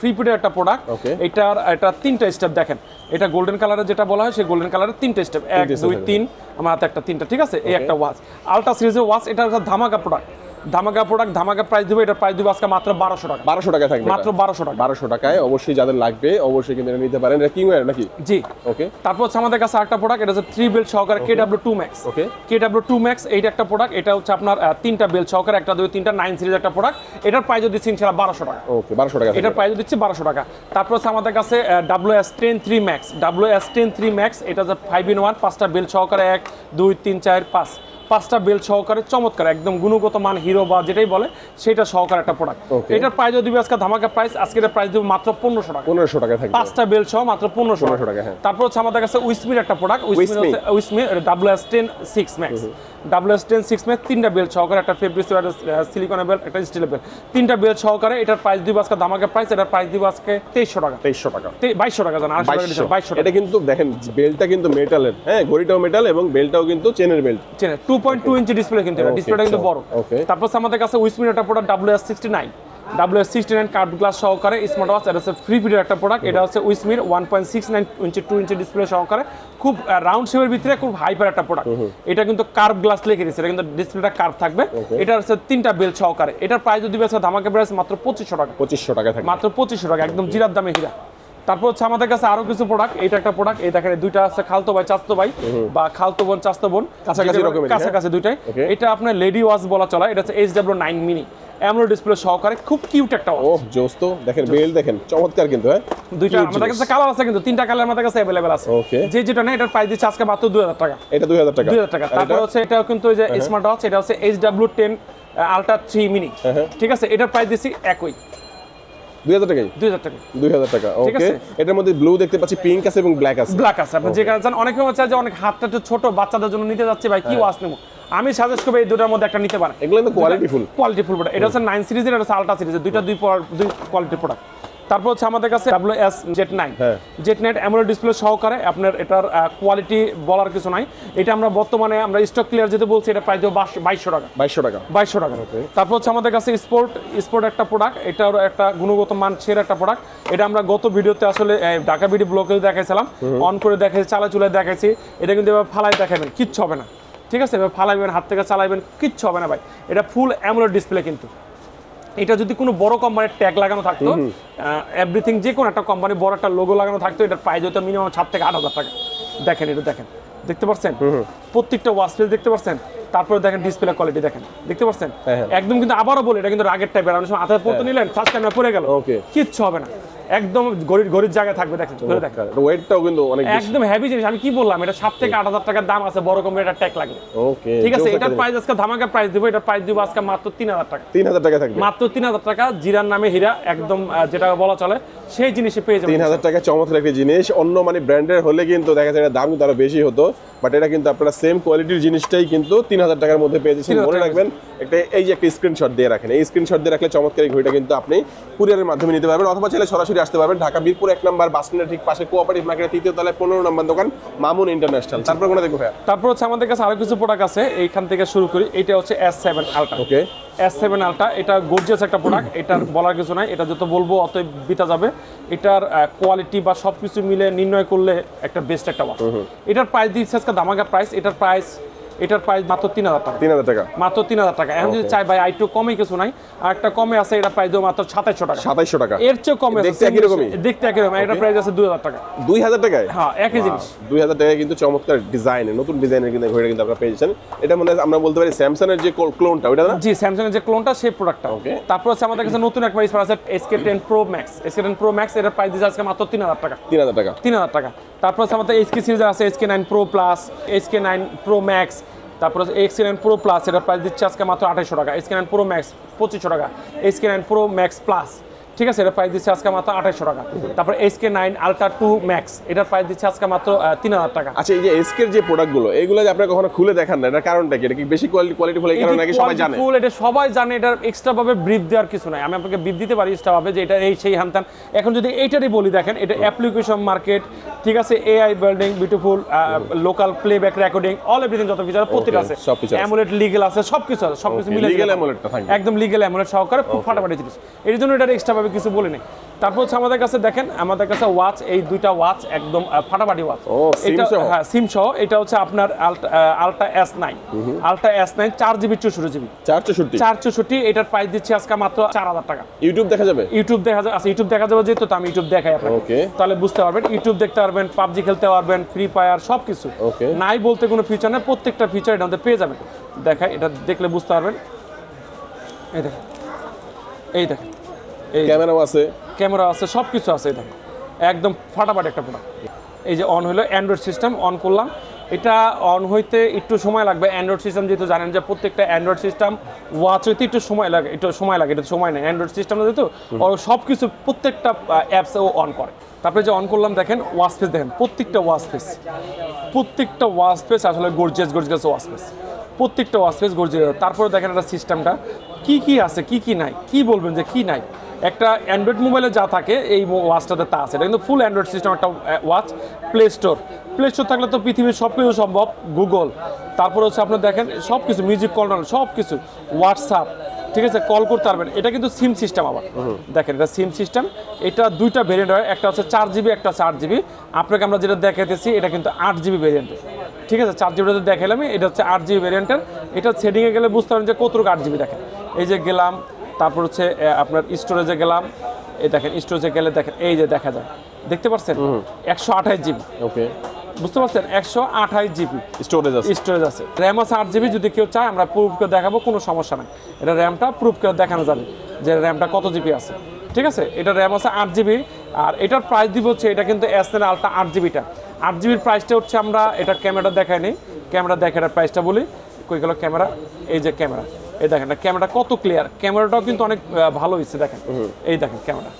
ফ্রি পিডের একটা প্রোডাক্ট এটার এটা তিনটা স্টেপ দেখেন এটা গোল্ডেন কালারে যেটা বলা হয় সেই গোল্ডেন কালারের তিনটা স্টেপ এক দুই তিন আমার হাতে একটা তিনটা ঠিক আছে এই একটা ওয়াচ আলট্রা সিরিজের ওয়াচ এটা একটা ধামাকা প্রোডাক্ট ধামাকা প্রোডাক্ট ধামাকা প্রাইস দেবে এটা প্রাইস দেবে আজকে মাত্র বারোশো টাকা বারোশো টাকা থাকবে মাত্র বারোশো টাকা বারোশো টাকায় অবশ্যই যাদের লাগবে অবশ্যই কিন্তু এটা নিতে পারেন এটা কিং নাকি জি ওকে তারপর হচ্ছে আমাদের কাছে একটা প্রোডাক্ট এটা হচ্ছে থ্রি বেল্ট সহকারে K W two max okay K W two max এইটা একটা প্রোডাক্ট এটা হচ্ছে আপনার তিনটা বেল্ট সহকারে একটা দুই তিনটা নাইন সিরিজ একটা প্রোডাক্ট এটার প্রাইস দিচ্ছি ইনশাল্লাহ বারোশো টাকা ওকে বারোশো টাকা এটার প্রাইস দিচ্ছি বারোশো টাকা তারপর হচ্ছে আমাদের কাছে W S ten three max W S ten three max এটা হচ্ছে ফাইভ ইন ওয়ান পাঁচটা বেল্ট সহকারে এক দুই তিন চার পাঁচ পাঁচটা বেল্ট সহকারে চমৎকার একদম গুণগত মান হিরো বা যেটাই বলে সেটা সহকারে একটা প্রোডাক্ট এটার প্রাইস দিবে আজকে ধামাকা প্রাইস আজকে এটা প্রাইস দিবে মাত্র পনেরোশো টাকা পনেরোশো টাকা থাকে পাঁচটা বেল্ট সহ মাত্র পনেরোশো পনেরোশো টাকা হ্যাঁ তারপর হচ্ছে আমাদের কাছে উইসমির একটা প্রোডাক্ট উইসমির উইসমির double S ten six max double S ten six max তিনটা বেল্ট সহকারে একটা ফেব্রিক একটা সিলিকনের বেল্ট একটা স্টিলের বেল্ট তিনটা বেল্ট সহকারে এটার প্রাইস দিবে আজকে ধামাকা প্রাইস এটার প্রাইস দিবে আজকে তেইশশো টাকা তেইশশো টাকা বাইশশো টাকা জানা বাইশশো এটা কিন্তু দেখেন বেল্টটা কিন্তু মেটালের হ্যাঁ ঘড়িটাও মেটাল এবং বেল্টটাও কিন্তু চেনের বেল্ট চেনের টু 2.2 ইঞ্চি ডিসপ্লে কিনতে হবে ডিসপ্লেটা কিন্তু বড় তারপর আমাদের কাছে উইসমিন একটা product WS69 WS sixty nine card glass সহকারে স্মার্ট ওয়াচ এটা হচ্ছে ফ্রি পিরিয়ড একটা প্রোডাক্ট এটা হচ্ছে উইসমির one point six nine inch two inch display সহকারে খুব রাউন্ড শেপের ভিতরে খুব হাইপার একটা প্রোডাক্ট এটা কিন্তু কার্ভ গ্লাস লেগে দিচ্ছে এটা কিন্তু ডিসপ্লেটা কার্ভ থাকবে এটা হচ্ছে তিনটা বেল সহকারে এটার প্রাইস যদি ধামাকা প্রাইস মাত্র পঁচিশশো টাকা পঁচিশশো টাকা মাত্র পঁচিশশো টাকা একদম জিরার দামে হীরা তারপর হচ্ছে আমাদের কাছে আরো কিছু প্রোডাক্ট এটা একটা প্রোডাক্ট এই দেখেন দুইটা আছে খালতো ভাই চাস্তো ভাই বা খালতো বোন চাস্তো বোন কাছাকাছি দুইটাই হ্যাঁ? এটা আপনার লেডি ওয়াজ বলা চলা এটা হচ্ছে H W nine mini AMOLED display সহকারে খুব কিউট একটা দেখেন বেল দেখেন চমৎকার কিন্তু হ্যাঁ দুইটা আমাদের কাছে কালার আছে কিন্তু তিনটা কালার আমাদের কাছে अवेलेबल আছে ওকে যে যেটা না এটার প্রাইস দিচ্ছে আজকে মাত্র 2000 টাকা এটা 2000 টাকা 2000 টাকা তারপর হচ্ছে এটা কিন্তু যে স্মার্ট হ্যাঁ, হ্যাঁ। ওয়াচ এটা হচ্ছে এইচডব্লিউ 10 3 মিনি ঠিক আছে এটার প্রাইস দিছি একই এটার মধ্যে ব্লু দেখতে পাচ্ছি পিঙ্ক আছে এবং ব্ল্যাক আছে ব্ল্যাক আছে আপনি যে অনেকে হচ্ছে যে অনেক হাতটা একটু ছোট বাচ্চাদের জন্য নিতে যাচ্ছে ভাই কি ওয়াশ হ্যাঁ। আমি সাজেস্ট করবো এই দুটার মধ্যে একটা নিতে পারেন এগুলো quality full quality full product এটা হচ্ছে নাইন সিরিজের এটা হচ্ছে সিরিজের দুইটা দুই কোয়ালিটি প্রোডাক্ট তারপর হচ্ছে আমাদের কাছে W S Z nine Z night AMOLED display সহকারে আপনার এটার কোয়ালিটি বলার কিছু নাই এটা আমরা বর্তমানে আমরা স্টক ক্লিয়ার যেতে বলছি এটা প্রায় বাইশশো টাকা বাইশশো টাকা বাইশশো টাকা তারপর হচ্ছে আমাদের কাছে স্পোর্ট স্পোর্ট একটা প্রোডাক্ট এটার একটা গুণগত মান ছেড়ে একটা প্রোডাক্ট এটা আমরা গত ভিডিওতে আসলে ঢাকা ভিডিও ব্লকে দেখাইছিলাম অন করে দেখাইছি চালা চুলাই দেখাইছি এটা কিন্তু এবার ফালাই দেখাবেন কিচ্ছু হবে না ঠিক আছে এবার ফালাইবেন হাত থেকে চালাইবেন কিচ্ছু হবে না ভাই এটা ফুল অ্যামোলেড ডিসপ্লে কিন্তু এটা যদি কোনো বড় কোম্পানির ট্যাগ লাগানো থাকতো এভরিথিং যে কোনো একটা কোম্পানি বড় একটা লোগো লাগানো থাকতো এটার প্রাইস হতো মিনিমাম সাত থেকে আট হাজার টাকা দেখেন এটা দেখেন দেখতে পাচ্ছেন প্রত্যেকটা ওয়াশ দেখতে পাচ্ছেন তারপরে দেখেন ডিসপ্লে কোয়ালিটি দেখেন দেখতে পাচ্ছেন হ্যাঁ, হ্যাঁ। একদম কিন্তু আবারও বলে এটা কিন্তু রাগের টাইপের আপনি সময় পড়তে হ্যাঁ। নিলেন ফার্স্ট টাইমে পড়ে গেল ওকে কিচ্ছু হবে না একদম গরিব গরিব জায়গায় থাকবে দেখেন ধরে দেখেন ওয়েটটাও কিন্তু অনেক একদম হেভি জিনিস আমি কি বললাম এটা 7 থেকে 8000 টাকার দাম আছে বড় কম এটা ট্যাগ লাগে ওকে ঠিক আছে এটার প্রাইস আজকে ধামাকা প্রাইস দিব এটার প্রাইস দিব আজকে মাত্র 3000 টাকা 3000 টাকা থাকবে মাত্র 3000 টাকা জিরার নামে হীরা একদম যেটা বলা চলে সেই জিনিসে পেয়ে যাবেন 3000 টাকা চমৎকার একটা জিনিস অন্য মানে ব্র্যান্ডের হলে কিন্তু দেখা যায় দাম কিন্তু আরো বেশি হতো বাট এটা কিন্তু আপনারা সেম কোয়ালিটির জিনিসটাই কিন্তু 3000 হাজার টাকার মধ্যে পেয়ে যাচ্ছেন মনে রাখবেন একটা এই যে একটা স্ক্রিনশট দিয়ে রাখেন এই স্ক্রিনশট দিয়ে রাখলে চমৎকারী ঘড়িটা কিন্তু আপনি কুরিয়ারের মাধ্যমে নিতে পারবেন অথবা চাইলে সরাসরি আসতে পারবেন ঢাকা বীরপুর এক নাম্বার বাস ঠিক পাশে কোঅপারেটিভ মার্কেটের তৃতীয় তলায় পনেরো নম্বর দোকান মামুন ইন্টারন্যাশনাল তারপর কোনো দেখবো তারপর হচ্ছে আমাদের কাছে আরো কিছু প্রোডাক্ট আছে এইখান থেকে শুরু করি এটা হচ্ছে এস সেভেন আলটা ওকে এস সেভেন আলটা এটা গর্জিয়াস একটা প্রোডাক্ট এটার বলার কিছু নাই এটা যত বলবো অত বিতা যাবে এটার কোয়ালিটি বা সব কিছু মিলে নির্ণয় করলে একটা বেস্ট একটা এটার প্রাইস দিচ্ছে আজকে দামাকা প্রাইস এটার প্রাইস এটার প্রাইস মাত্র তিন হাজার টাকা তিন হাজার টাকা মাত্র তিন হাজার টাকা এখন যদি চাই ভাই আইটু কমে কিছু নাই আর একটা কমে আছে এটা প্রাইস মাত্র সাতাইশশো টাকা সাতাইশশো টাকা এর চেয়ে কমে দেখতে একই দেখতে একই রকম এটা প্রাইস আছে দুই হাজার টাকা দুই হাজার টাকায় হ্যাঁ একই জিনিস দুই হাজার টাকায় কিন্তু চমৎকার ডিজাইন নতুন ডিজাইনের কিন্তু ঘড়িটা কিন্তু আপনারা পেয়েছেন এটা মানে আমরা বলতে পারি স্যামসাং এর যে ক্লোনটা ওইটা না জি স্যামসাং এর যে ক্লোনটা সেই প্রোডাক্টটা ওকে তারপর আছে আমাদের কাছে নতুন একটা স্মার্ট আছে SK ten pro max SK ten pro max এটার প্রাইস দিচ্ছে আজকে মাত্র তিন হাজার টাকা তিন হাজার টাকা তিন হাজার টাকা তারপর আছে আমাদের এসকে সিরিজ আছে SK nine pro plus SK nine pro max তারপর এক্স নাইন প্রো প্লাস এটার প্রাইস দিচ্ছে আজকে মাত্র আঠাশশো টাকা এক্স নাইন প্রো ম্যাক্স পঁচিশশো টাকা X nine pro max plus ঠিক আছে এটার প্রাইস দিচ্ছে আজকে মাত্র আঠাইশো টাকা তারপর SK nine ultra two max এটার প্রাইস দিচ্ছে আজকে মাত্র তিন হাজার টাকা আচ্ছা এই যে এসকের যে প্রোডাক্টগুলো এগুলো যে আপনার কখনো খুলে দেখান না এটার কারণটা কি এটা কি বেশি কোয়ালিটি কোয়ালিটি ফুল এই নাকি সবাই জানে ফুল এটা সবাই জানে এটার এক্সট্রা ভাবে ব্রিফ দেওয়ার কিছু নাই আমি আপনাকে ব্রিফ দিতে পারি এক্সট্রা ভাবে যে এটা এই সেই হ্যানত্যান এখন যদি এইটারই বলি দেখেন এটা অ্যাপ্লিকেশন মার্কেট ঠিক আছে AI building beautiful local playback recording all everything যত ফিচার প্রত্যেক আছে অ্যামুলেট লিগ্যাল আছে সব কিছু আছে সব কিছু মিলে লিগ্যাল অ্যামুলেটটা থাকে একদম লিগ্যাল অ্যামুলেট সহকারে খুব ফাটাফাটি জিনিস এর জন্য এটা এক্সট্রা সেভাবে কিছু বলিনি তারপর হচ্ছে আমাদের কাছে দেখেন আমাদের কাছে ওয়াচ এই দুইটা ওয়াচ একদম ফাটাফাটি ওয়াচ এটা হ্যাঁ সিম সহ এটা হচ্ছে আপনার ultra S nine ultra S nine চার জিবি চৌষট্টি জিবি চার চৌষট্টি চার চৌষট্টি এটার প্রাইস দিচ্ছি আজকে মাত্র চার হাজার টাকা ইউটিউব দেখা যাবে ইউটিউব দেখা যাবে আচ্ছা ইউটিউব দেখা যাবে যেহেতু তো আমি ইউটিউব দেখাই আপনাকে তাহলে বুঝতে পারবেন ইউটিউব দেখতে পারবেন পাবজি খেলতে পারবেন ফ্রি ফায়ার সব কিছু নাই বলতে কোনো ফিচার নেই প্রত্যেকটা ফিচার এটা মধ্যে পেয়ে যাবেন দেখা এটা দেখলে বুঝতে পারবেন এই দেখেন এই দেখেন ক্যামেরাও আছে ক্যামেরা আছে সব কিছু আছে এটা একদম ফাটাফাট একটা প্রোডাক্ট এই যে অন হলো অ্যান্ড্রয়েড সিস্টেম অন করলাম এটা অন হইতে একটু সময় লাগবে অ্যান্ড্রয়েড সিস্টেম যেহেতু জানেন যে প্রত্যেকটা অ্যান্ড্রয়েড সিস্টেম ওয়াচ হইতে একটু সময় লাগে একটু সময় লাগে এটা সময় নেই অ্যান্ড্রয়েড সিস্টেম যেহেতু সব কিছু প্রত্যেকটা অ্যাপস ও অন করে তারপরে যে অন করলাম দেখেন ওয়াশ ফেস দেখেন প্রত্যেকটা ওয়াশ ফেস প্রত্যেকটা ওয়াশ ফেস আসলে গর্জেস গর্জেস ওয়াশ ফেস প্রত্যেকটা ওয়াশ ফেস গর্জেস তারপরে দেখেন একটা সিস্টেমটা কি কি আছে কি কি নাই কি বলবেন যে কি নাই একটা অ্যান্ড্রয়েড মোবাইলে যা থাকে এই ওয়াচটাতে তা আছে এটা কিন্তু ফুল অ্যান্ড্রয়েড সিস্টেম একটা watch play store play store থাকলে তো পৃথিবীর সব কিছু সম্ভব গুগল তারপর হচ্ছে আপনার দেখেন সব কিছু মিউজিক কন্ট্রোল সব কিছু হোয়াটসঅ্যাপ ঠিক আছে কল করতে পারবেন এটা কিন্তু সিম সিস্টেম আবার দেখেন এটা সিম সিস্টেম এটা দুইটা ভেরিয়েন্ট হয় একটা হচ্ছে চার জিবি একটা চার জিবি আপনাকে আমরা যেটা দেখাতেছি এটা কিন্তু আট জিবি ভেরিয়েন্টের ঠিক আছে চার জিবিটা দেখালাম এটা হচ্ছে আট জিবি ভেরিয়েন্টের এটা সেটিংয়ে গেলে বুঝতে পারেন যে কতটুকু আট জিবি দেখেন এই যে গেলাম তারপর হচ্ছে আপনার স্টোরেজে গেলাম এই দেখেন স্টোরেজে গেলে দেখেন এই যে দেখা যায় দেখতে পাচ্ছেন একশো আঠাশ জিবি ওকে বুঝতে পারছেন একশো আঠাশ জিবি স্টোরেজ আছে স্টোরেজ আছে র্যাম আছে আট জিবি যদি কেউ চায় আমরা প্রুফ করে দেখাবো কোনো সমস্যা নাই এটা র্যামটা প্রুফ করে দেখানো যাবে যে র্যামটা কত জিবি আছে ঠিক আছে এটা র্যাম আছে আট জিবি আর এটার প্রাইস দিব হচ্ছে এটা কিন্তু এস এন আলটা আট জিবিটা আট জিবির প্রাইসটা হচ্ছে আমরা এটা ক্যামেরা দেখাই নি ক্যামেরা দেখে এটার প্রাইসটা বলি কই গেল ক্যামেরা এই যে ক্যামেরা এই দেখেন ক্যামেরা কত ক্লিয়ার ক্যামেরাটাও কিন্তু অনেক ভালো হয়েছে দেখেন এই দেখেন ক্যামেরা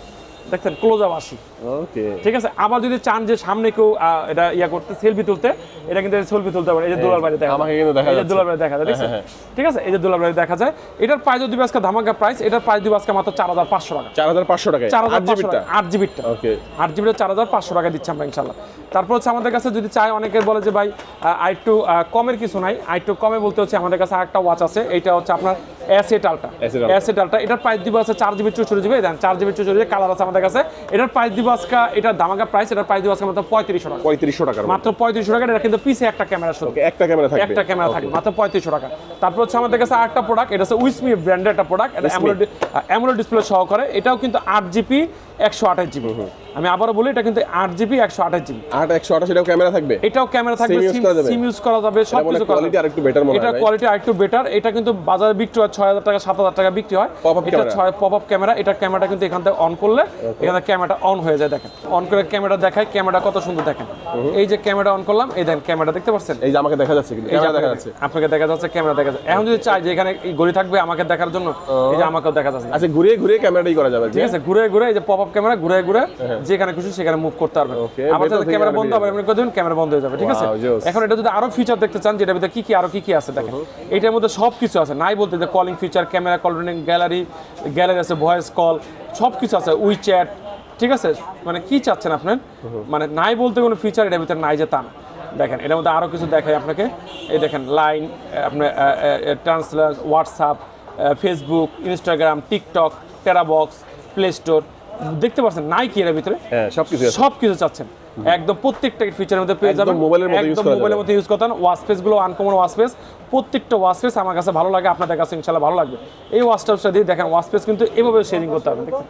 দেখছেন ক্লোজ আপ আসি ওকে ঠিক আছে আবার যদি চান যে সামনে কেউ এটা ইয়া করতে সেলফি তুলতে এটা কিন্তু সেলফি তুলতে পারে এই যে দোলার বাড়ি দেখা আমাকে কিন্তু দেখা যায় দোলার বাড়ি দেখা যায় হ্যাঁ, হ্যাঁ, হ্যাঁ। ঠিক আছে এই যে দোলার বাড়ি দেখা যায় এটার প্রাইস দিবে আজকে ধামাকা প্রাইস এটার প্রাইস দিবে আজকে মাত্র 4500 টাকা 4500 টাকা 4500 টাকা 8 টা ওকে 8 জিবি টা 4500 টাকা দিচ্ছি আমরা ইনশাআল্লাহ তারপর হচ্ছে আমাদের কাছে যদি চাই অনেকে বলে যে ভাই আই আইটু কমের কিছু নাই আই টু কমে বলতে হচ্ছে আমাদের কাছে আরেকটা ওয়াচ আছে এটা হচ্ছে আপনার অ্যাসেট আলটা অ্যাসেট আলটা এটার প্রাইস দিবে আছে 4 জিবি 64 জিবি দেন 4 জিবি 64 জিবি কালার আছে আমাদের কাছে এটার প্রাইস দিব আজকে এটার দামাকা প্রাইস এটার প্রাইস দিব আজকে মাত্র পঁয়ত্রিশশো টাকা পঁয়ত্রিশশো টাকা মাত্র পঁয়ত্রিশশো টাকা এটা কিন্তু পিছে একটা ক্যামেরা শুধু একটা ক্যামেরা থাকবে একটা ক্যামেরা থাকবে মাত্র পঁয়ত্রিশশো টাকা তারপর হচ্ছে আমাদের কাছে আটটা প্রোডাক্ট এটা হচ্ছে উইসমি ব্র্যান্ডের একটা প্রোডাক্ট এটা অ্যামোলো ডিসপ্লে সহকারে এটাও কিন্তু আট জিপি একশো আঠাশ জিবি আমি আবারও বলি এটা কিন্তু আট জিবি একশো আঠাশ জিবি আট একশো আঠাশ এটাও ক্যামেরা থাকবে এটাও ক্যামেরা থাকবে সিম ইউজ করা যাবে সব কিছু কোয়ালিটি আরেকটু বেটার এটা কোয়ালিটি আরেকটু বেটার এটা কিন্তু বাজারে বিক্রি হয় ছয় হাজার টাকা সাত হাজার টাকা বিক্রি হয় এটা ছয় পপ আপ ক্যামেরা এটা ক্যামেরাটা কিন্তু এখান থেকে অন করলে এখানে ক্যামেরাটা অন হয়ে যায় দেখেন অন করে ক্যামেরা দেখায় ক্যামেরা কত সুন্দর দেখেন এই যে ক্যামেরা অন করলাম এই দেখেন ক্যামেরা দেখতে পাচ্ছেন এই যে আমাকে দেখা যাচ্ছে এই যে দেখা যাচ্ছে আপনাকে দেখা যাচ্ছে ক্যামেরা দেখা যাচ্ছে এখন যদি চাই যে এখানে এই গড়ি থাকবে আমাকে দেখার জন্য এই যে আমাকেও দেখা যাচ্ছে আচ্ছা ঘুরে ঘুরে ক্যামেরাটাই করা যাবে ঠিক হ্যাঁ? আছে ঘুরে ঘুরে এই যে পপ আপ ক্যামেরা ঘুরে ঘুরে হ্যাঁ, হ্যাঁ। যেখানে খুশি সেখানে মুভ করতে পারবেন আবার যদি ক্যামেরা বন্ধ হবে আপনি করে দেবেন ক্যামেরা বন্ধ হয়ে যাবে ঠিক আছে এখন এটা যদি আরো ফিচার দেখতে চান যেটা ভিতরে কি কি আরো কি কি আছে দেখেন uh-huh। এটার মধ্যে সব কিছু আছে নাই বলতে যে calling feature camera calling gallery gallery আছে ভয়েস কল সব কিছু আছে উইচ্যাট ঠিক আছে মানে কি চাচ্ছেন আপনার মানে নাই বলতে কোনো ফিচার এটার ভিতরে নাই যে তা না দেখেন এটার মধ্যে আরও কিছু দেখাই আপনাকে এই দেখেন লাইন আপনার translator WhatsApp Facebook Instagram TikTok Terabox play store দেখতে পাচ্ছেন নাই কি এর ভিতরে হ্যাঁ, সব কিছু চাচ্ছেন একদম প্রত্যেকটা ফিচারের মধ্যে পেয়ে যাবেন মোবাইলের মধ্যে ইউজ করতেন মোবাইলের মধ্যে ইউজ ওয়াশ ফেস গুলো প্রত্যেকটা পেস আমার কাছে ভালো লাগে আপনাদের কাছে ইনশাল্লাহ ভালো লাগবে এই ওয়াশটা দিয়ে দেখেন ওয়াশপেস কিন্তু এভাবে শেয়ারিং করতে হবে দেখছেন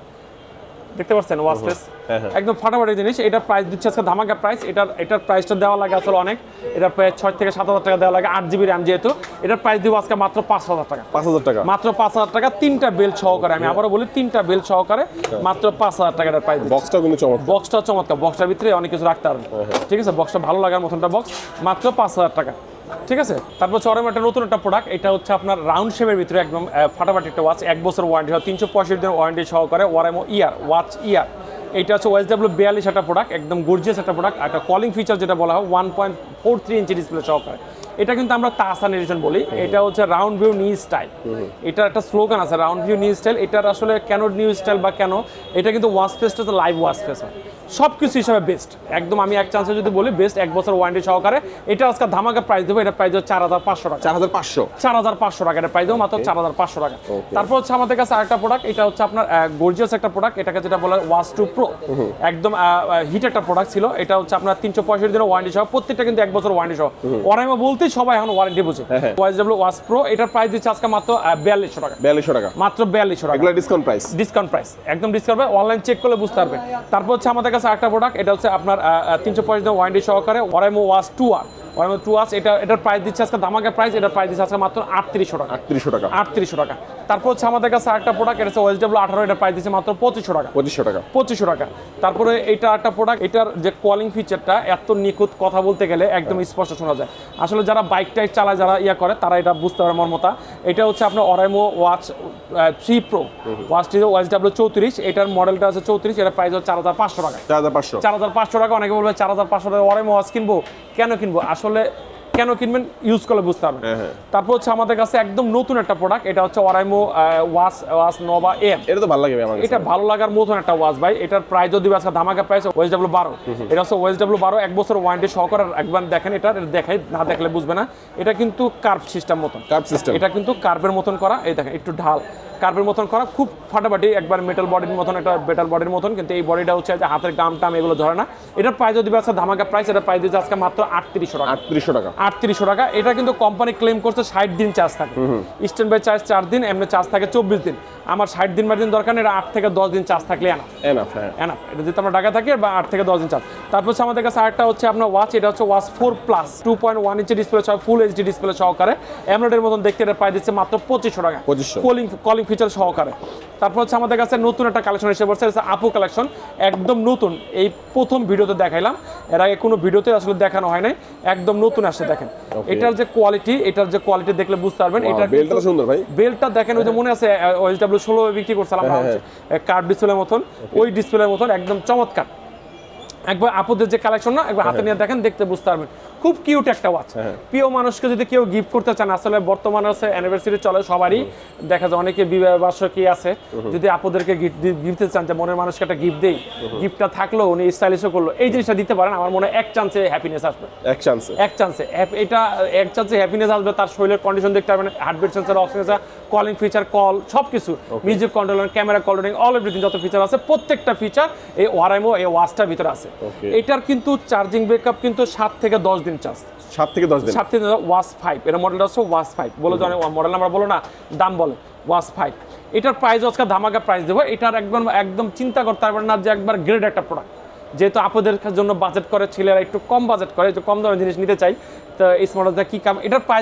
দেখতে পাচ্ছেন ওয়াশপেস হ্যাঁ, হ্যাঁ। একদম ফাটাফাটি জিনিস এটার প্রাইস দিচ্ছে আজকে ধামাকা প্রাইস এটার এটার প্রাইসটা দেওয়া লাগে আসলে অনেক এটার প্রায় ছয় থেকে সাত হাজার টাকা দেওয়া লাগে আট জিবি র্যাম যেহেতু এটার প্রাইস দিব আজকে মাত্র পাঁচ হাজার টাকা পাঁচ হাজার টাকা মাত্র পাঁচ হাজার টাকা তিনটা বেল সহকারে আমি আবারও বলি তিনটা বেল সহকারে হ্যাঁ, মাত্র পাঁচ হাজার টাকা এটার প্রাইস বক্সটা কিন্তু চমৎকার বক্সটা চমৎকার বক্সটার ভিতরে অনেক কিছু রাখতে পারবে ঠিক আছে বক্সটা ভালো লাগার মতনটা বক্স মাত্র পাঁচ হাজার টাকা ঠিক আছে তারপর হচ্ছে অরম একটা নতুন একটা প্রোডাক্ট এটা হচ্ছে আপনার রাউন্ড শেপের ভিতরে একদম ফাটাফাটি একটা ওয়াচ এক বছর ওয়ারেন্টি হয় তিনশো পঁয়ষট্টি দিনের ওয়ারেন্টি সহকারে ওয়ারেমো ইয়ার ওয়াচ ইয়ার এটা হচ্ছে ওয়েস ডাব্লু বিয়াল্লিশ একটা প্রোডাক্ট একদম গর্জিয়াস একটা প্রোডাক্ট একটা কলিং ফিচার যেটা বলা হয় one point four three inch display সহকারে এটা কিন্তু আমরা তাসান এডিশন বলি এটা হচ্ছে রাউন্ড ভিউ নিউ স্টাইল এটার একটা স্লোগান আছে রাউন্ড ভিউ নিউ স্টাইল এটার আসলে কেন নিউ স্টাইল বা কেন এটা কিন্তু ওয়াশ ফেস হচ্ছে লাইভ ওয়াশ ফেস হয় সব কিছু হিসাবে বেস্ট একদম আমি এক চান্সে যদি বলি বেস্ট এক বছর ওয়ারেন্টি সহকারে এটা আজকে ধামাকা প্রাইস দেবো এটা প্রাইস চার হাজার পাঁচশো টাকা চার হাজার পাঁচশো চার হাজার পাঁচশো টাকা এটা প্রাইস দেবো মাত্র চার হাজার পাঁচশো টাকা তারপর হচ্ছে আমাদের কাছে আরেকটা প্রোডাক্ট এটা হচ্ছে আপনার গর্জিয়াস একটা প্রোডাক্ট এটাকে যেটা বলে ওয়াশ টু প্রো একদম হিট একটা প্রোডাক্ট ছিল এটা হচ্ছে আপনার তিনশো পঁয়ষট্টি দিনের ওয়ারেন্টি সহ প্রত্যেকটা কিন্তু এক বছর ওয়ারেন্টি সহ ওয়ারেন্টি বলতে সবাই এখন ওয়ারেন্টি বুঝে ওয়াস ডাব্লিউ ওয়াশ প্রো এটার প্রাইস দিচ্ছে আজকে মাত্র বিয়াল্লিশশো টাকা বিয়াল্লিশশো টাকা মাত্র বিয়াল্লিশশো টাকা ডিসকাউন্ট প্রাইস ডিসকাউন্ট প্রাইস একদম ডিসকাউন্ট প্রাইস অনলাইন চেক করলে বুঝতে পারবে তারপর হচ্ছে আমাদের কাছে একটা প্রোডাক্ট এটা হচ্ছে আপনার তিনশো পঁয়ষট্টি ওয়ারেন্টি সহকারে ওয়ারাইমো ওয়াশ টু আর ওয়ারেমো টু আস এটা এটার প্রাইস দিচ্ছে আজকে ধামাকা প্রাইস এটার প্রাইস দিচ্ছে আজকে মাত্র আটত্রিশশো টাকা আটত্রিশশো টাকা আটত্রিশশো টাকা তারপর হচ্ছে আমাদের কাছে একটা প্রোডাক্ট এটা হচ্ছে ওয়েস ডাব্লু আঠারো এটার প্রাইস দিচ্ছে মাত্র পঁচিশশো টাকা পঁচিশশো টাকা পঁচিশশো টাকা তারপরে এটা একটা প্রোডাক্ট এটার যে কলিং ফিচারটা এত নিখুঁত কথা বলতে গেলে একদম হ্যাঁ। স্পষ্ট শোনা যায় আসলে যারা বাইক টাইক চালায় যারা ইয়া করে তারা এটা বুঝতে পারে মর্মতা এটা হচ্ছে আপনার অরেমো ওয়াচ থ্রি প্রো ওয়াচটি ওয়াচ ডাব্লু চৌত্রিশ এটার মডেলটা আছে চৌত্রিশ এটার প্রাইস হচ্ছে চার হাজার পাঁচশো টাকা চার হাজার পাঁচশো চার হাজার পাঁচশো টাকা অনেকে বলবে চার হাজার পাঁচশো টাকা অরেমো ওয়াচ কিনবো কেন কিনবো আসলে আসলে কেন কিনবেন ইউজ করলে বুঝতে পারবেন হ্যাঁ, হ্যাঁ। তারপর হচ্ছে আমাদের কাছে একদম নতুন একটা প্রোডাক্ট এটা হচ্ছে Oraimo watch watch nova M এটা তো ভালো লাগে আমার এটা ভালো লাগার মতন একটা ওয়াশ ভাই এটার প্রাইস যদি আজকে ধামাকা প্রাইস ওয়েস ডাব্লু বারো এটা হচ্ছে ওয়েস ডাব্লু বারো এক বছর ওয়ারেন্টি সহকারে একবার দেখেন এটা দেখাই না দেখলে বুঝবে না এটা কিন্তু কার্ভ সিস্টেম মতন কার্ভ সিস্টেম এটা কিন্তু কার্ভের মতন করা এই দেখেন একটু ঢাল কার্ভের মতন করা খুব ফাটাফাটি একবার মেটাল বডির মতন একটা মেটাল বডির মতন কিন্তু এই বডিটা হচ্ছে যে হাতের গাম টাম এগুলো ধরে না এটার প্রাইস যদি আজকে ধামাকা প্রাইস এটা প্রাইস দিচ্ছে আজকে মাত্র আটত্রিশশো টাকা আটত্রিশশো টাকা আটত্রিশশো টাকা এটা কিন্তু কোম্পানি ক্লেম করছে ষাট দিন চার্জ থাকে স্ট্যান্ড বাই চার্জ চার দিন এমনি চার্জ থাকে চব্বিশ দিন আমার ষাট দিন বা দিন দরকার এটা আট থেকে দশ দিন চার্জ থাকলে এনা হ্যাঁ। এনা এটা যেহেতু আমরা টাকা থাকে বা আট থেকে দশ দিন চার্জ তারপর হচ্ছে আমাদের কাছে আরেকটা হচ্ছে আপনার ওয়াচ এটা হচ্ছে watch four plus two point one inch display সহ ফুল এইচডি ডিসপ্লে সহকারে অ্যামরয়েডের মতন দেখতে এটা পাই দিচ্ছে মাত্র পঁচিশশো টাকা কলিং কলিং ফিচার সহকারে তারপর হচ্ছে আমাদের কাছে নতুন একটা কালেকশন হিসেবে পড়ছে আপু কালেকশন একদম নতুন এই প্রথম ভিডিওতে দেখাইলাম এর আগে কোনো ভিডিওতে আসলে দেখানো হয় নাই একদম নতুন আসছে দেখেন এটার যে কোয়ালিটি এটার যে কোয়ালিটি দেখলে বুঝতে পারবেন এটা বেলটা সুন্দর ভাই বেলটা দেখেন ওই যে মনে আছে ওএসডব্লিউ 16 বিক্রি করছিলাম কার্ড ডিসপ্লের মতন ওই ডিসপ্লের মতন একদম চমৎকার একবার আপুদের যে কালেকশন না একবার হাতে হ্যাঁ। নিয়ে দেখেন দেখতে বুঝতে পারবেন খুব কিউট একটা ওয়াচ হ্যাঁ। প্রিয় মানুষকে যদি কেউ গিফট করতে চান আসলে বর্তমানে আছে অ্যানিভার্সারি চলে সবারই দেখা যায় অনেকে বিবাহ বার্ষিকী আছে যদি আপনাদেরকে গিফট দিতে চান যে মনের মানুষকে একটা গিফট দেই গিফটটা থাকলো উনি স্টাইলিশও করলো এই জিনিসটা দিতে পারেন আমার মনে এক চান্সে হ্যাপিনেস আসবে এক চান্সে এক চান্সে এটা এক চান্সে হ্যাপিনেস আসবে তার শরীরের কন্ডিশন দেখতে পারবেন heartbeat sensor oxygen sensor calling feature call সব কিছু music control camera controlling all everything যত ফিচার আছে প্রত্যেকটা ফিচার এই ওয়ারাইমো এই ওয়াচটার ভিতরে আছে এটার কিন্তু চার্জিং ব্যাকআপ কিন্তু সাত থেকে দশ দিন শিপিং চার্জ সাত থেকে দশ দিন সাত থেকে ওয়াস ফাইভ এটা মডেলটা হচ্ছে ওয়াস ফাইভ বলে জানে মডেল নাম্বার বলো না দাম বলে ওয়াস ফাইভ এটার প্রাইস আজকে ধামাকা প্রাইস দেবো এটার একদম একদম চিন্তা করতে পারবেন না যে একবার গ্রেড একটা প্রোডাক্ট যেহেতু আপনাদের জন্য বাজেট করে ছেলেরা একটু কম বাজেট করে একটু কম দামের জিনিস নিতে চাই যাবে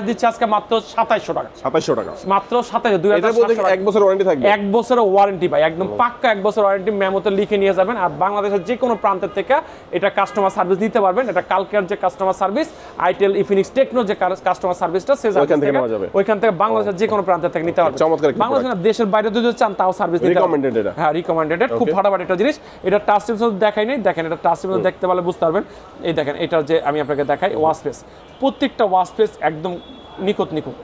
থেকে বাংলাদেশের চমৎকার বাংলাদেশের দেশের বাইরে যদি চান তাও সার্ভিস হ্যাঁ খুব একটা জিনিস এটা দেখাই নাই দেখেন এটা দেখতে পারলে বুঝতে পারবেন এই দেখেন এটা যে আমি আপনাকে দেখাই ওয়াসপেস প্রত্যেকটা ওয়াশ পেস একদম নিকট নিকট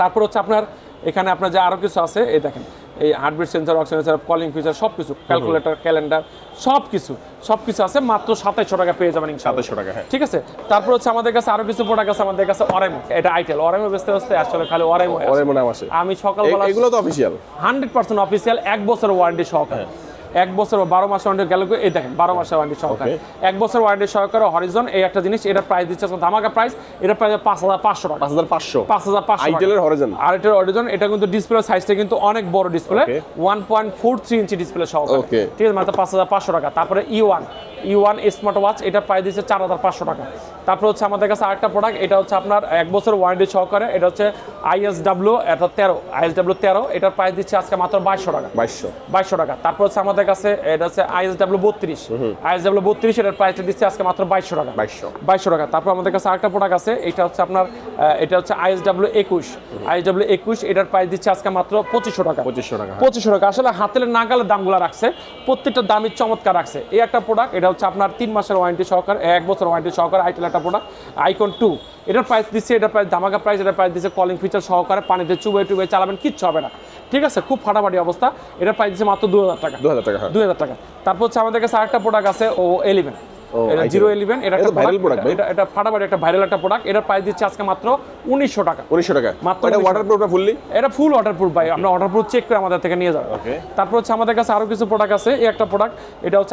তারপর হচ্ছে আপনার এখানে আপনার যে আরও কিছু আছে এই দেখেন এই heartbeat sensor oxygen sensor calling feature সব কিছু ক্যালকুলেটর ক্যালেন্ডার সব কিছু সব কিছু আছে মাত্র সাতাইশো টাকা পেয়ে যাবেন সাতাইশো টাকা হ্যাঁ ঠিক আছে তারপর হচ্ছে আমাদের কাছে আরো কিছু প্রোডাক্ট আছে আমাদের কাছে অরেমো এটা আইটেল অরেমো বেসতে বেসতে আসলে খালি অরেমো অরেমো নাম আছে আমি সকালবেলা এগুলো তো অফিসিয়াল হান্ড্রেড পার্সেন্ট অফিসিয়াল এক বছর ওয়ারেন্টি সহকারে হ্যাঁ। এক বছর বা বারো মাসের ওয়ারেন্টি গেল এই দেখেন বারো মাসের ওয়ারেন্টি সহকারে এক বছর ওয়ারেন্টি সহকারে হরিজন এই একটা জিনিস এটা প্রাইস দিচ্ছে ধামাকা প্রাইস এটা প্রাইস পাঁচ হাজার পাঁচশো টাকা পাঁচ হাজার পাঁচশো পাঁচ হাজার পাঁচশো আইটেলের হরিজন আইটেলের হরিজন এটা কিন্তু ডিসপ্লে সাইজটা কিন্তু অনেক বড় display one point four three inch display সহকারে ঠিক আছে মানে পাঁচ হাজার পাঁচশো টাকা তারপরে E e one E one smart watch এটা প্রায় দিচ্ছে চার হাজার পাঁচশো টাকা তারপর হচ্ছে আমাদের কাছে আরেকটা প্রোডাক্ট এটা হচ্ছে আপনার এক বছর ওয়ারেন্টি সহকারে এটা হচ্ছে আইএসডাব্লিউ এটা তেরো আইএসডাব্লিউ তেরো এটার প্রাইস দিচ্ছে আজকে মাত্র বাইশশো টাকা বাইশশো বাইশশো টাকা তারপর হচ্ছে আমাদের কাছে এটা হচ্ছে আইএসডাব্লিউ বত্রিশ আইএসডাব্লিউ বত্রিশ এটার প্রাইসটা দিচ্ছে আজকে মাত্র বাইশশো টাকা বাইশশো বাইশশো টাকা তারপর আমাদের কাছে আরেকটা প্রোডাক্ট আছে এটা হচ্ছে আপনার এটা হচ্ছে আইএসডাব্লিউ একুশ আইএসডাব্লিউ একুশ এটার প্রাইস দিচ্ছে আজকে মাত্র পঁচিশশো টাকা পঁচিশশো টাকা পঁচিশশো টাকা আসলে হাতের নাগালের দামগুলো রাখছে প্রত্যেকটা দামের চমৎকার রাখছে এই একটা প্রোডাক্ট এটা এটা হচ্ছে আপনার তিন মাসের ওয়ারেন্টি সহকার এক বছর ওয়ারেন্টি সহকার আইটেল একটা প্রোডাক্ট আইকন টু এটার প্রাইস দিচ্ছে এটার প্রাইস ধামাকা প্রাইস এটার প্রাইস দিচ্ছে কলিং ফিচার সহকারে পানিতে চুবে টুবে চালাবেন কিচ্ছু হবে না ঠিক আছে খুব ফাটাফাটি অবস্থা এটার প্রাইস দিচ্ছে মাত্র দু হাজার টাকা দু টাকা হ্যাঁ। দু হাজার টাকা তারপর হচ্ছে আমাদের কাছে আরেকটা প্রোডাক্ট আছে ও এলিভেন এটা একটা প্রোডাক্ট কিছু প্রোডাক্ট আছে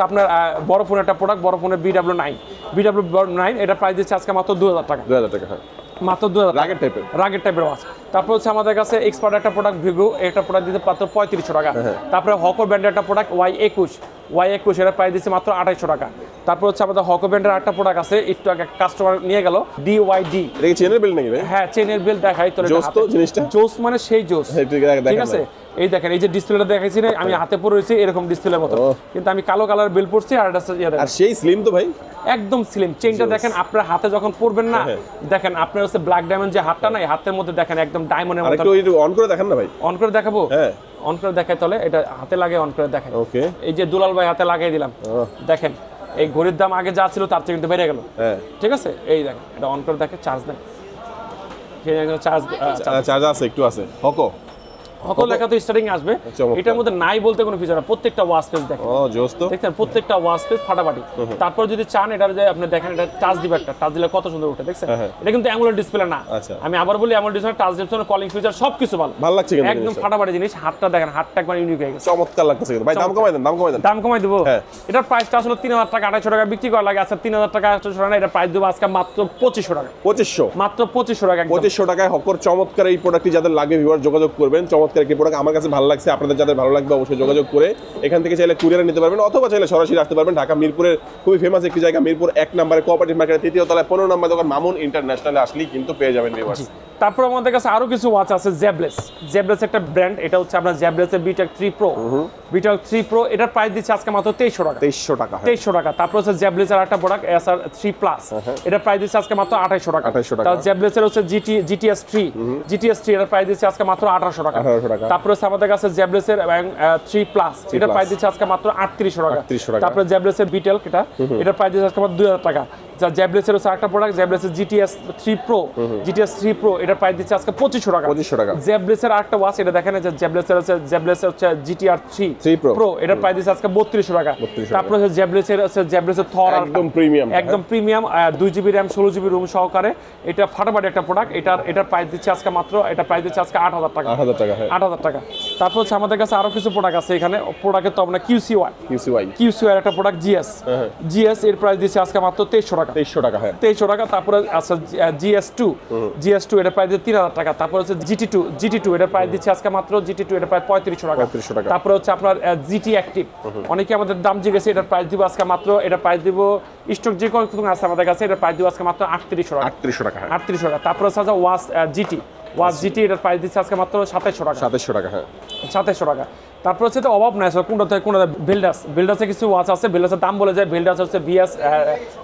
আপনার বড় একটা প্রোডাক্ট বড় ফোনের নাইন নাইন এটা প্রাইস দিচ্ছে আজকে মাত্র দু হাজার টাকা দু হাজার টাকা মাত্র দু হাজার রাগের টাইপের রাগের টাইপের তারপর হচ্ছে আমাদের কাছে এক্সপার্ট একটা প্রোডাক্ট ভিভো একটা প্রোডাক্ট হ্যাঁ। দিতে মাত্র পঁয়ত্রিশশো টাকা হ্যাঁ, হ্যাঁ। তারপরে হকর ব্র্যান্ডের একটা প্রোডাক্ট ওয়াই একুশ ওয়াই একুশ এটার প্রায় দিচ্ছে মাত্র আঠাইশো টাকা তারপর হচ্ছে আমাদের হকো ব্যান্ডের একটা প্রোডাক্ট আছে একটু আগে কাস্টমার নিয়ে গেল ডি ওয়াই ডি চেনের বিল নাকি হ্যাঁ চেনের বিল দেখাই তো জিনিসটা জোস মানে সেই জোস হ্যাঁ, ঠিক আছে এই দেখেন এই যে ডিসপ্লেটা দেখাইছি না আমি হ্যাঁ। হাতে পরে রয়েছি এরকম ডিসপ্লের মতো কিন্তু আমি কালো কালার বিল পড়ছি আর ইয়ে আর সেই স্লিম তো ভাই একদম স্লিম চেনটা দেখেন আপনার হাতে যখন পড়বেন না হ্যাঁ। দেখেন আপনার হচ্ছে ব্ল্যাক ডায়মন্ড যে হাতটা নাই হাতের মধ্যে দেখেন একদম ডায়মন্ডের মতো অন করে দেখেন না ভাই অন করে দেখাবো হ্যাঁ অন করে দেখায় তাহলে এটা হাতে লাগে অন করে দেখায় ওকে এই যে দুলাল ভাই হাতে লাগিয়ে দিলাম দেখেন এই ঘড়ির দাম আগে যা ছিল তার থেকে কিন্তু বেড়ে গেল হ্যাঁ। ঠিক আছে এই দেখেন এটা অন করে দেখে চার্জ দেয় চার্জ চার্জ আছে একটু আছে হকো কত লেখা তো স্টার্টিং আসবে এটার মধ্যে নাই বলতে কোনো ফিচার না প্রত্যেকটা ওয়াশ পেজ দেখেন ও জোস্ত দেখেন প্রত্যেকটা ওয়াশ পেজ ফাটাফাটি তারপর যদি চান এটার যে আপনি দেখেন এটা টাচ দিবে একটা টাচ দিলে কত সুন্দর ওঠে হ্যাঁ, হ্যাঁ। এটা কিন্তু ডিসপ্লে না আচ্ছা। আমি আবার বলি display touch display calling feature ভালো ভালো লাগছে কিন্তু একদম ফাটাফাটি জিনিস হাতটা দেখেন হাতটা একবার ইউনিক হয়ে গেছে চমৎকার লাগছে কিন্তু ভাই দাম কমাই দেন দাম কমাই দেন দাম কমাই হ্যাঁ। এটার প্রাইসটা আসলে 3000 টাকা 2800 টাকা বিক্রি করা লাগে আচ্ছা 3000 টাকা 2800 টাকা এটা প্রাইস আজকে মাত্র 2500 টাকা 2500 মাত্র 2500 টাকা 2500 টাকায় হকর চমৎকার এই প্রোডাক্টটি যাদের লাগে ভিউয়ার যোগাযোগ করবেন চমৎকার চমৎকার একটি প্রোডাক্ট আমার কাছে ভালো লাগছে আপনাদের যাদের ভালো লাগবে অবশ্যই যোগাযোগ করে এখান থেকে চাইলে কুরিয়ারে নিতে পারবেন অথবা চাইলে সরাসরি আসতে পারবেন ঢাকা মিরপুরের খুবই ফেমাস একটি জায়গা মিরপুর এক নম্বরে কোঅপারেটিভ মার্কেটের তৃতীয় তলায় পনেরো নম্বর দোকান মামুন ইন্টারন্যাশনালে আসলেই কিন্তু পেয়ে যাবেন তারপর আমাদের কাছে আরো কিছু ওয়াচ আছে জ্যাবলেস জ্যাবলেস একটা ব্র্যান্ড এটা হচ্ছে আপনার জ্যাবলেসের বিটাক থ্রি প্রো বিটাক থ্রি প্রো এটার প্রাইস দিচ্ছে আজকে মাত্র তেইশশো টাকা তেইশশো টাকা হ্যাঁ। তেইশশো টাকা তারপর হচ্ছে জ্যাবলেসের একটা product S R three plus এটার প্রাইস দিচ্ছে আজকে মাত্র আঠাইশশো টাকা আঠাইশশো টাকা জ্যাবলেসের হচ্ছে GT GTS three GTS three এটার প্রাইস দিচ্ছে আজকে মাত্র আঠারোশো টাকা টাকা তারপর হচ্ছে আমাদের কাছে জ্যাবলেসের থ্রি প্লাস এটার প্রাইস দিচ্ছে আজকে মাত্র আটত্রিশশো টাকা টাকা তারপরে জ্যাবলেসের বিটেল এটা এটার প্রাইস দিচ্ছে আজকে মাত্র দুই হাজার টাকা যা জ্যাবলেসের হচ্ছে একটা প্রোডাক্ট জ্যাবলেসের GTS three pro GTS three pro এটা প্রাইস দিচ্ছে আজকে পঁচিশশো টাকা পঁচিশশো টাকা জ্যাবলেসের আরেকটা ওয়াচ এটা দেখেন যে জ্যাবলেসের আছে জ্যাবলেসের হচ্ছে জিটিআর থ্রি প্রো এটা প্রাইস দিচ্ছে আজকে বত্রিশশো টাকা তারপর হচ্ছে জ্যাবলেসের আছে জ্যাবলেসের থর একদম প্রিমিয়াম একদম প্রিমিয়াম দুই জিবি র্যাম ষোলো জিবি রুম সহকারে এটা ফাটাফাটি একটা প্রোডাক্ট এটার এটার প্রাইস দিচ্ছে আজকে মাত্র এটা প্রাইস দিচ্ছে আজকে আট হাজার টাকা আট হাজার টাকা হ্যাঁ। আট হাজার টাকা তারপর হচ্ছে আমাদের কাছে আরো কিছু প্রোডাক্ট আছে এখানে প্রোডাক্টের তো আপনার QC Y QC Y QC Y একটা প্রোডাক্ট জিএস জিএস এর প্রাইস দিচ্ছে আজকে মাত্র তেইশশো টাকা তেইশশো টাকা হ্যাঁ তেইশশো টাকা তারপরে আছে জিএস টু জিএস টু এটা প্রায় দিচ্ছে তিন হাজার টাকা তারপর হচ্ছে জিটি টু জিটি টু এটার প্রায় দিচ্ছে আজকে মাত্র জিটি টু এটা প্রায় পঁয়ত্রিশশো টাকা পঁয়ত্রিশশো টাকা তারপরে হচ্ছে আপনার জিটি অ্যাক্টিভ অনেকে আমাদের দাম জিজ্ঞেস এটার প্রাইস দিব আজকে মাত্র এটা প্রাইস দিব স্টক যে কোনো আছে আমাদের কাছে এটা প্রাইস দিব আজকে মাত্র আটত্রিশশো টাকা আটত্রিশশো টাকা হ্যাঁ। আটত্রিশশো টাকা তারপরে হচ্ছে ওয়াস জিটি ওয়াস জিটি এটার প্রাইস দিচ্ছে আজকে মাত্র সাতাইশশো টাকা সাতাইশশো টাকা হ্যাঁ সাতাইশশো টাকা তারপর হচ্ছে অভাব নাই স্যার কোনটা থেকে কোনটা বিল্ডার্স বিল্ডার্সে কিছু ওয়াচ আছে বিল্ডার্সের দাম বলে যায় বিল্ডার্স হচ্ছে বিএস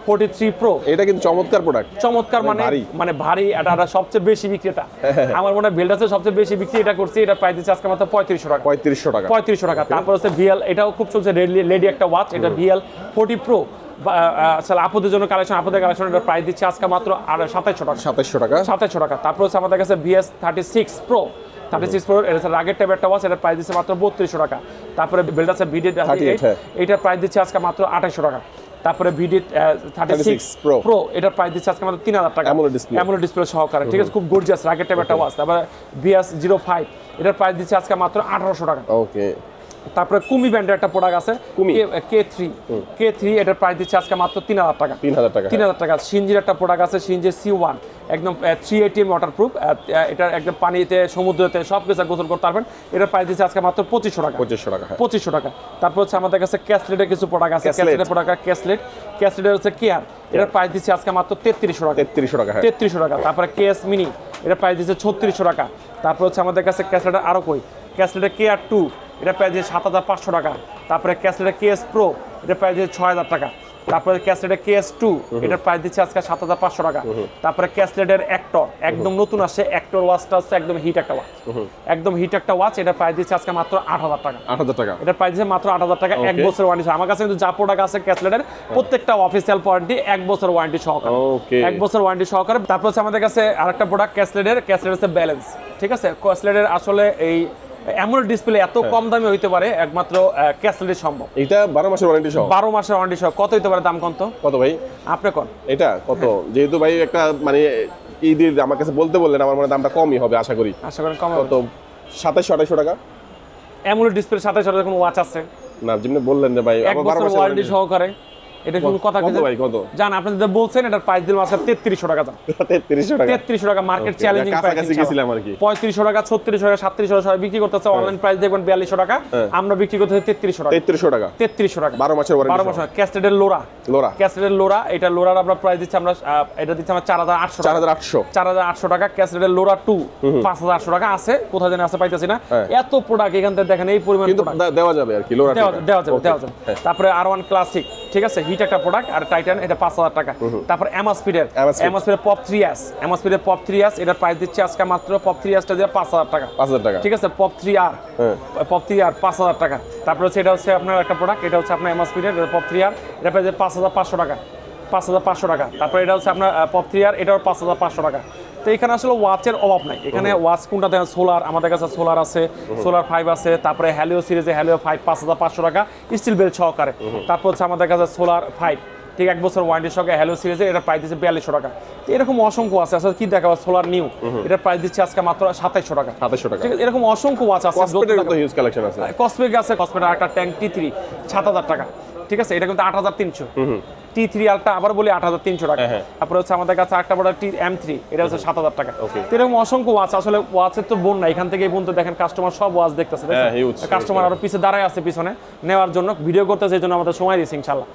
ফোর্টি থ্রি প্রো এটা কিন্তু চমৎকার প্রোডাক্ট চমৎকার মানে মানে ভারী মানে এটা এটা সবচেয়ে বেশি বিক্রেতা হ্যাঁ, হ্যাঁ, হ্যাঁ। আমার মনে হয় বিল্ডার্সের সবচেয়ে বেশি বিক্রি এটা করছি এটা প্রায় দিচ্ছে আজকে মাত্র পঁয়ত্রিশশো টাকা পঁয়ত্রিশশো টাকা পঁয়ত্রিশশো টাকা তারপর হচ্ছে বিএল এটাও খুব চলছে লেডি একটা ওয়াচ এটা বিএল ফোর্টি প্রো আসলে আপদের জন্য কালেকশন আপদের কালেকশন এটা প্রাইস দিচ্ছে আজকে মাত্র আর সাতাইশশো টাকা সাতাইশশো টাকা সাতাইশশো টাকা তারপর হচ্ছে আমাদের কাছে BS thirty six pro thirty six রাগের ট্যাব একটা প্রাইস দিচ্ছে তারপরে আজকে মাত্র আঠাশশো টাকা তারপরে ভিডি থার্টি সিক্স প্রো এটার প্রাইস দিচ্ছে আজকে তিন হাজার টাকা অ্যামোলো ডিসপ্লে সহকারে ঠিক আছে খুব গর্জিয়াস রাকেট একটা ওয়াচ তারপরে বিএস জিরো ফাইভ এটার প্রাইস দিচ্ছে আজকে মাত্র আঠারোশো টাকা ওকে তারপরে কুমি ব্যান্ডের একটা প্রোডাক্ট আছে Kumi K three K three এটার প্রাইস দিচ্ছে আজকে মাত্র তিন হাজার টাকা তিন হাজার টাকা তিন হাজার টাকা সিঞ্জির একটা প্রোডাক্ট আছে সিঞ্জির সি ওয়ান একদম থ্রি এটিএম ওয়াটারপ্রুফ এটার একদম পানিতে সমুদ্রতে সব কিছু গোসল করতে পারবেন এটার প্রাইস দিচ্ছে আজকে মাত্র পঁচিশশো টাকা পঁচিশশো টাকা হ্যাঁ। পঁচিশশো টাকা তারপর হচ্ছে আমাদের কাছে ক্যাসলেটের কিছু প্রোডাক্ট আছে ক্যাসলেটের প্রোডাক্ট ক্যাসলেট ক্যাসলেটের হচ্ছে কেয়ার এটার প্রাইস দিচ্ছে আজকে মাত্র তেত্রিশশো টাকা তেত্রিশশো টাকা হ্যাঁ। তেত্রিশশো টাকা তারপরে কেএস মিনি এটার প্রাইস দিচ্ছে ছত্রিশশো টাকা তারপর হচ্ছে আমাদের কাছে ক্যাসলেটের আরও কই ক্যাসলেটের কেয়ার টু এটা প্রায় যে সাত হাজার পাঁচশো টাকা তারপরে ক্যাসেটের কে এস প্রো এটা প্রায় যে ছয় হাজার টাকা তারপরে ক্যাসলেটের এস টু এটার প্রাইস দিচ্ছে আজকে সাত হাজার পাঁচশো টাকা তারপরে ক্যাসলেটের অ্যাক্টর একদম নতুন আসে অ্যাক্টর ওয়াচটা আসছে একদম হিট একটা ওয়াচ একদম হিট একটা ওয়াচ এটার প্রাইস দিচ্ছে আজকে মাত্র আট হাজার টাকা আট হাজার টাকা এটার প্রাইস দিচ্ছে মাত্র আট হাজার টাকা এক বছর ওয়ারেন্টি আমার কাছে কিন্তু যা প্রোডাক্ট আছে ক্যাসলেটের প্রত্যেকটা অফিসিয়াল ওয়ারেন্টি এক বছর ওয়ারেন্টি সহকারে এক বছর ওয়ারেন্টি সহকারে তারপর হচ্ছে আমাদের কাছে আরেকটা প্রোডাক্ট ক্যাসলেটের ক্যাসলেট হচ্ছে ব্যালেন্স ঠিক আছে ক্যাসলেটের আসলে এই অ্যামোলেড ডিসপ্লে এত হ্যাঁ। কম দামে হইতে পারে একমাত্র ক্যাসেলের সম্ভব এটা 12 মাসের ওয়ারেন্টি সহ 12 মাসের ওয়ারেন্টি সহ কত হইতে পারে দাম কত কত ভাই আপনি কোন এটা কত হ্যাঁ। যেহেতু ভাই একটা মানে ঈদের আমার কাছে বলতে বললেন আমার মনে দামটা কমই হবে আশা করি আশা করেন কম কত 2700 2800 টাকা অ্যামোলেড ডিসপ্লে 2700 টাকা কোনো ওয়াচ আছে না যেমনি বললেন যে ভাই 12 মাসের ওয়ারেন্টি সহকারে এটা কোন কথা জান বলছেন এটার প্রাইস দিলাম টাকা টাকা মার্কেট চ্যালেঞ্জিং টাকা টাকা বিক্রি করতেছে প্রাইস হ্যাঁ। দেখবেন টাকা হ্যাঁ। আমরা বিক্রি করতেছি টাকা টাকা টাকা মাসের ক্যাস্টেডের লোরা লোরা ক্যাস্টেডের লোরা এটা লোরার আমরা প্রাইস দিচ্ছি আমরা এটা দিচ্ছি আটশো চার হাজার আটশো টাকা ক্যাস্টেডের লোরা 2 5800 টাকা আছে কোথায় জানি আছে পাইতেছি না হ্যাঁ। এত প্রোডাক্ট এখান থেকে দেখেন এই পরিমাণ দেওয়া যাবে আর কি লোরা দেওয়া যাবে দেওয়া যাবে তারপরে আর ওয়ান ক্লাসিক ঠিক আছে হিট একটা প্রোডাক্ট আর টাইটান এটা পাঁচ হাজার টাকা তারপর অ্যামাসপিডের অ্যামাসপিডের পপ থ্রি আস অ্যামাসপিডের পপ থ্রি আস এটার প্রাইস দিচ্ছে আজকে মাত্র পপ থ্রি আসটা দিয়ে পাঁচ হাজার টাকা পাঁচ হাজার টাকা ঠিক আছে pop three R pop three R পাঁচ হাজার টাকা তারপর হচ্ছে এটা হচ্ছে আপনার একটা প্রোডাক্ট এটা হচ্ছে আপনার অ্যামাসপিডের পপ থ্রি আর এটা প্রাইস পাঁচ হাজার পাঁচশো টাকা পাঁচ হাজার পাঁচশো টাকা তারপর এটা হচ্ছে আপনার পপ থ্রি আর এটাও পাঁচ হাজার পাঁচশো টাকা তো এখানে আসলে ওয়াচের অভাব নাই এখানে ওয়াচ কোনটা দেখেন সোলার আমাদের কাছে সোলার আছে সোলার ফাইভ আছে তারপরে হ্যালিও সিরিজে হ্যালিও ফাইভ পাঁচ হাজার পাঁচশো টাকা স্টিল বেল সহকারে তারপর হচ্ছে আমাদের কাছে সোলার ফাইভ ঠিক এক বছর ওয়ারেন্টির সঙ্গে হ্যালো সিরিজে এটা প্রাইস দিচ্ছে বিয়াল্লিশশো টাকা এরকম অসংখ্য আছে আসলে কি দেখা সোলার নিউ এটা প্রাইস দিচ্ছে আজকে মাত্র সাতাইশশো টাকা সাতাইশশো টাকা এরকম অসংখ্য ওয়াচ আছে হিউজ কালেকশন আছে কসমেটিক আছে একটা ট্যাঙ্ক টি থ্রি সাত হাজার টাকা ঠিক আছে এটা কিন্তু আট হাজার তিনশো টি থ্রি আলটা আবার বলি আট হাজার তিনশো টাকা হ্যাঁ, হ্যাঁ। তারপরে হচ্ছে আমাদের কাছে একটা বড় টি এম থ্রি এটা হচ্ছে সাত হাজার টাকা এরকম অসংখ্য ওয়াচ আসলে ওয়াচের তো বোন না এখান থেকে এই বন্ধু দেখেন কাস্টমার সব ওয়াচ দেখতেছে কাস্টমার হ্যাঁ, আরো পিছিয়ে দাঁড়ায় আছে পিছনে নেওয়ার জন্য ভিডিও করতেছে এই জন্য আমাদের সময় দিয়েছে ইনশাল্লাহ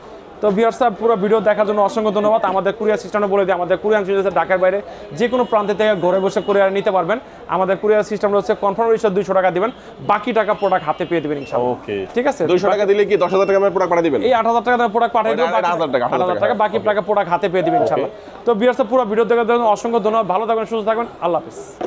তো ভিওর সাহেব পুরো ভিডিও দেখার জন্য অসংখ্য ধন্যবাদ আমাদের কুরিয়ার সিস্টেমটা বলে দিই আমাদের কুরিয়ান সিস্টেম ঢাকার বাইরে যে কোনো প্রান্তে থেকে ঘরে বসে কুরিয়ার নিতে পারবেন আমাদের কুরিয়ার সিস্টেম রয়েছে কনফার্ম হিসেবে দুইশো টাকা দিবেন বাকি টাকা প্রোডাক্ট হাতে পেয়ে দেবেন ওকে ঠিক আছে দুইশো টাকা দিলে কি দশ হাজার টাকা প্রোডাক্ট পাঠিয়ে দেবেন এই আট হাজার টাকা প্রোডাক্ট পাঠিয়ে দেবেন আট হাজার টাকা আট হাজার টাকা বাকি টাকা প্রোডাক্ট হাতে পেয়ে দেবেন ইনশাল্লাহ তো ভিওর সাহেব পুরো ভিডিও দেখার জন্য অসংখ্য ধন্যবাদ ভালো থাকবেন সুস্থ থাকবেন আল্লাহ হাফিজ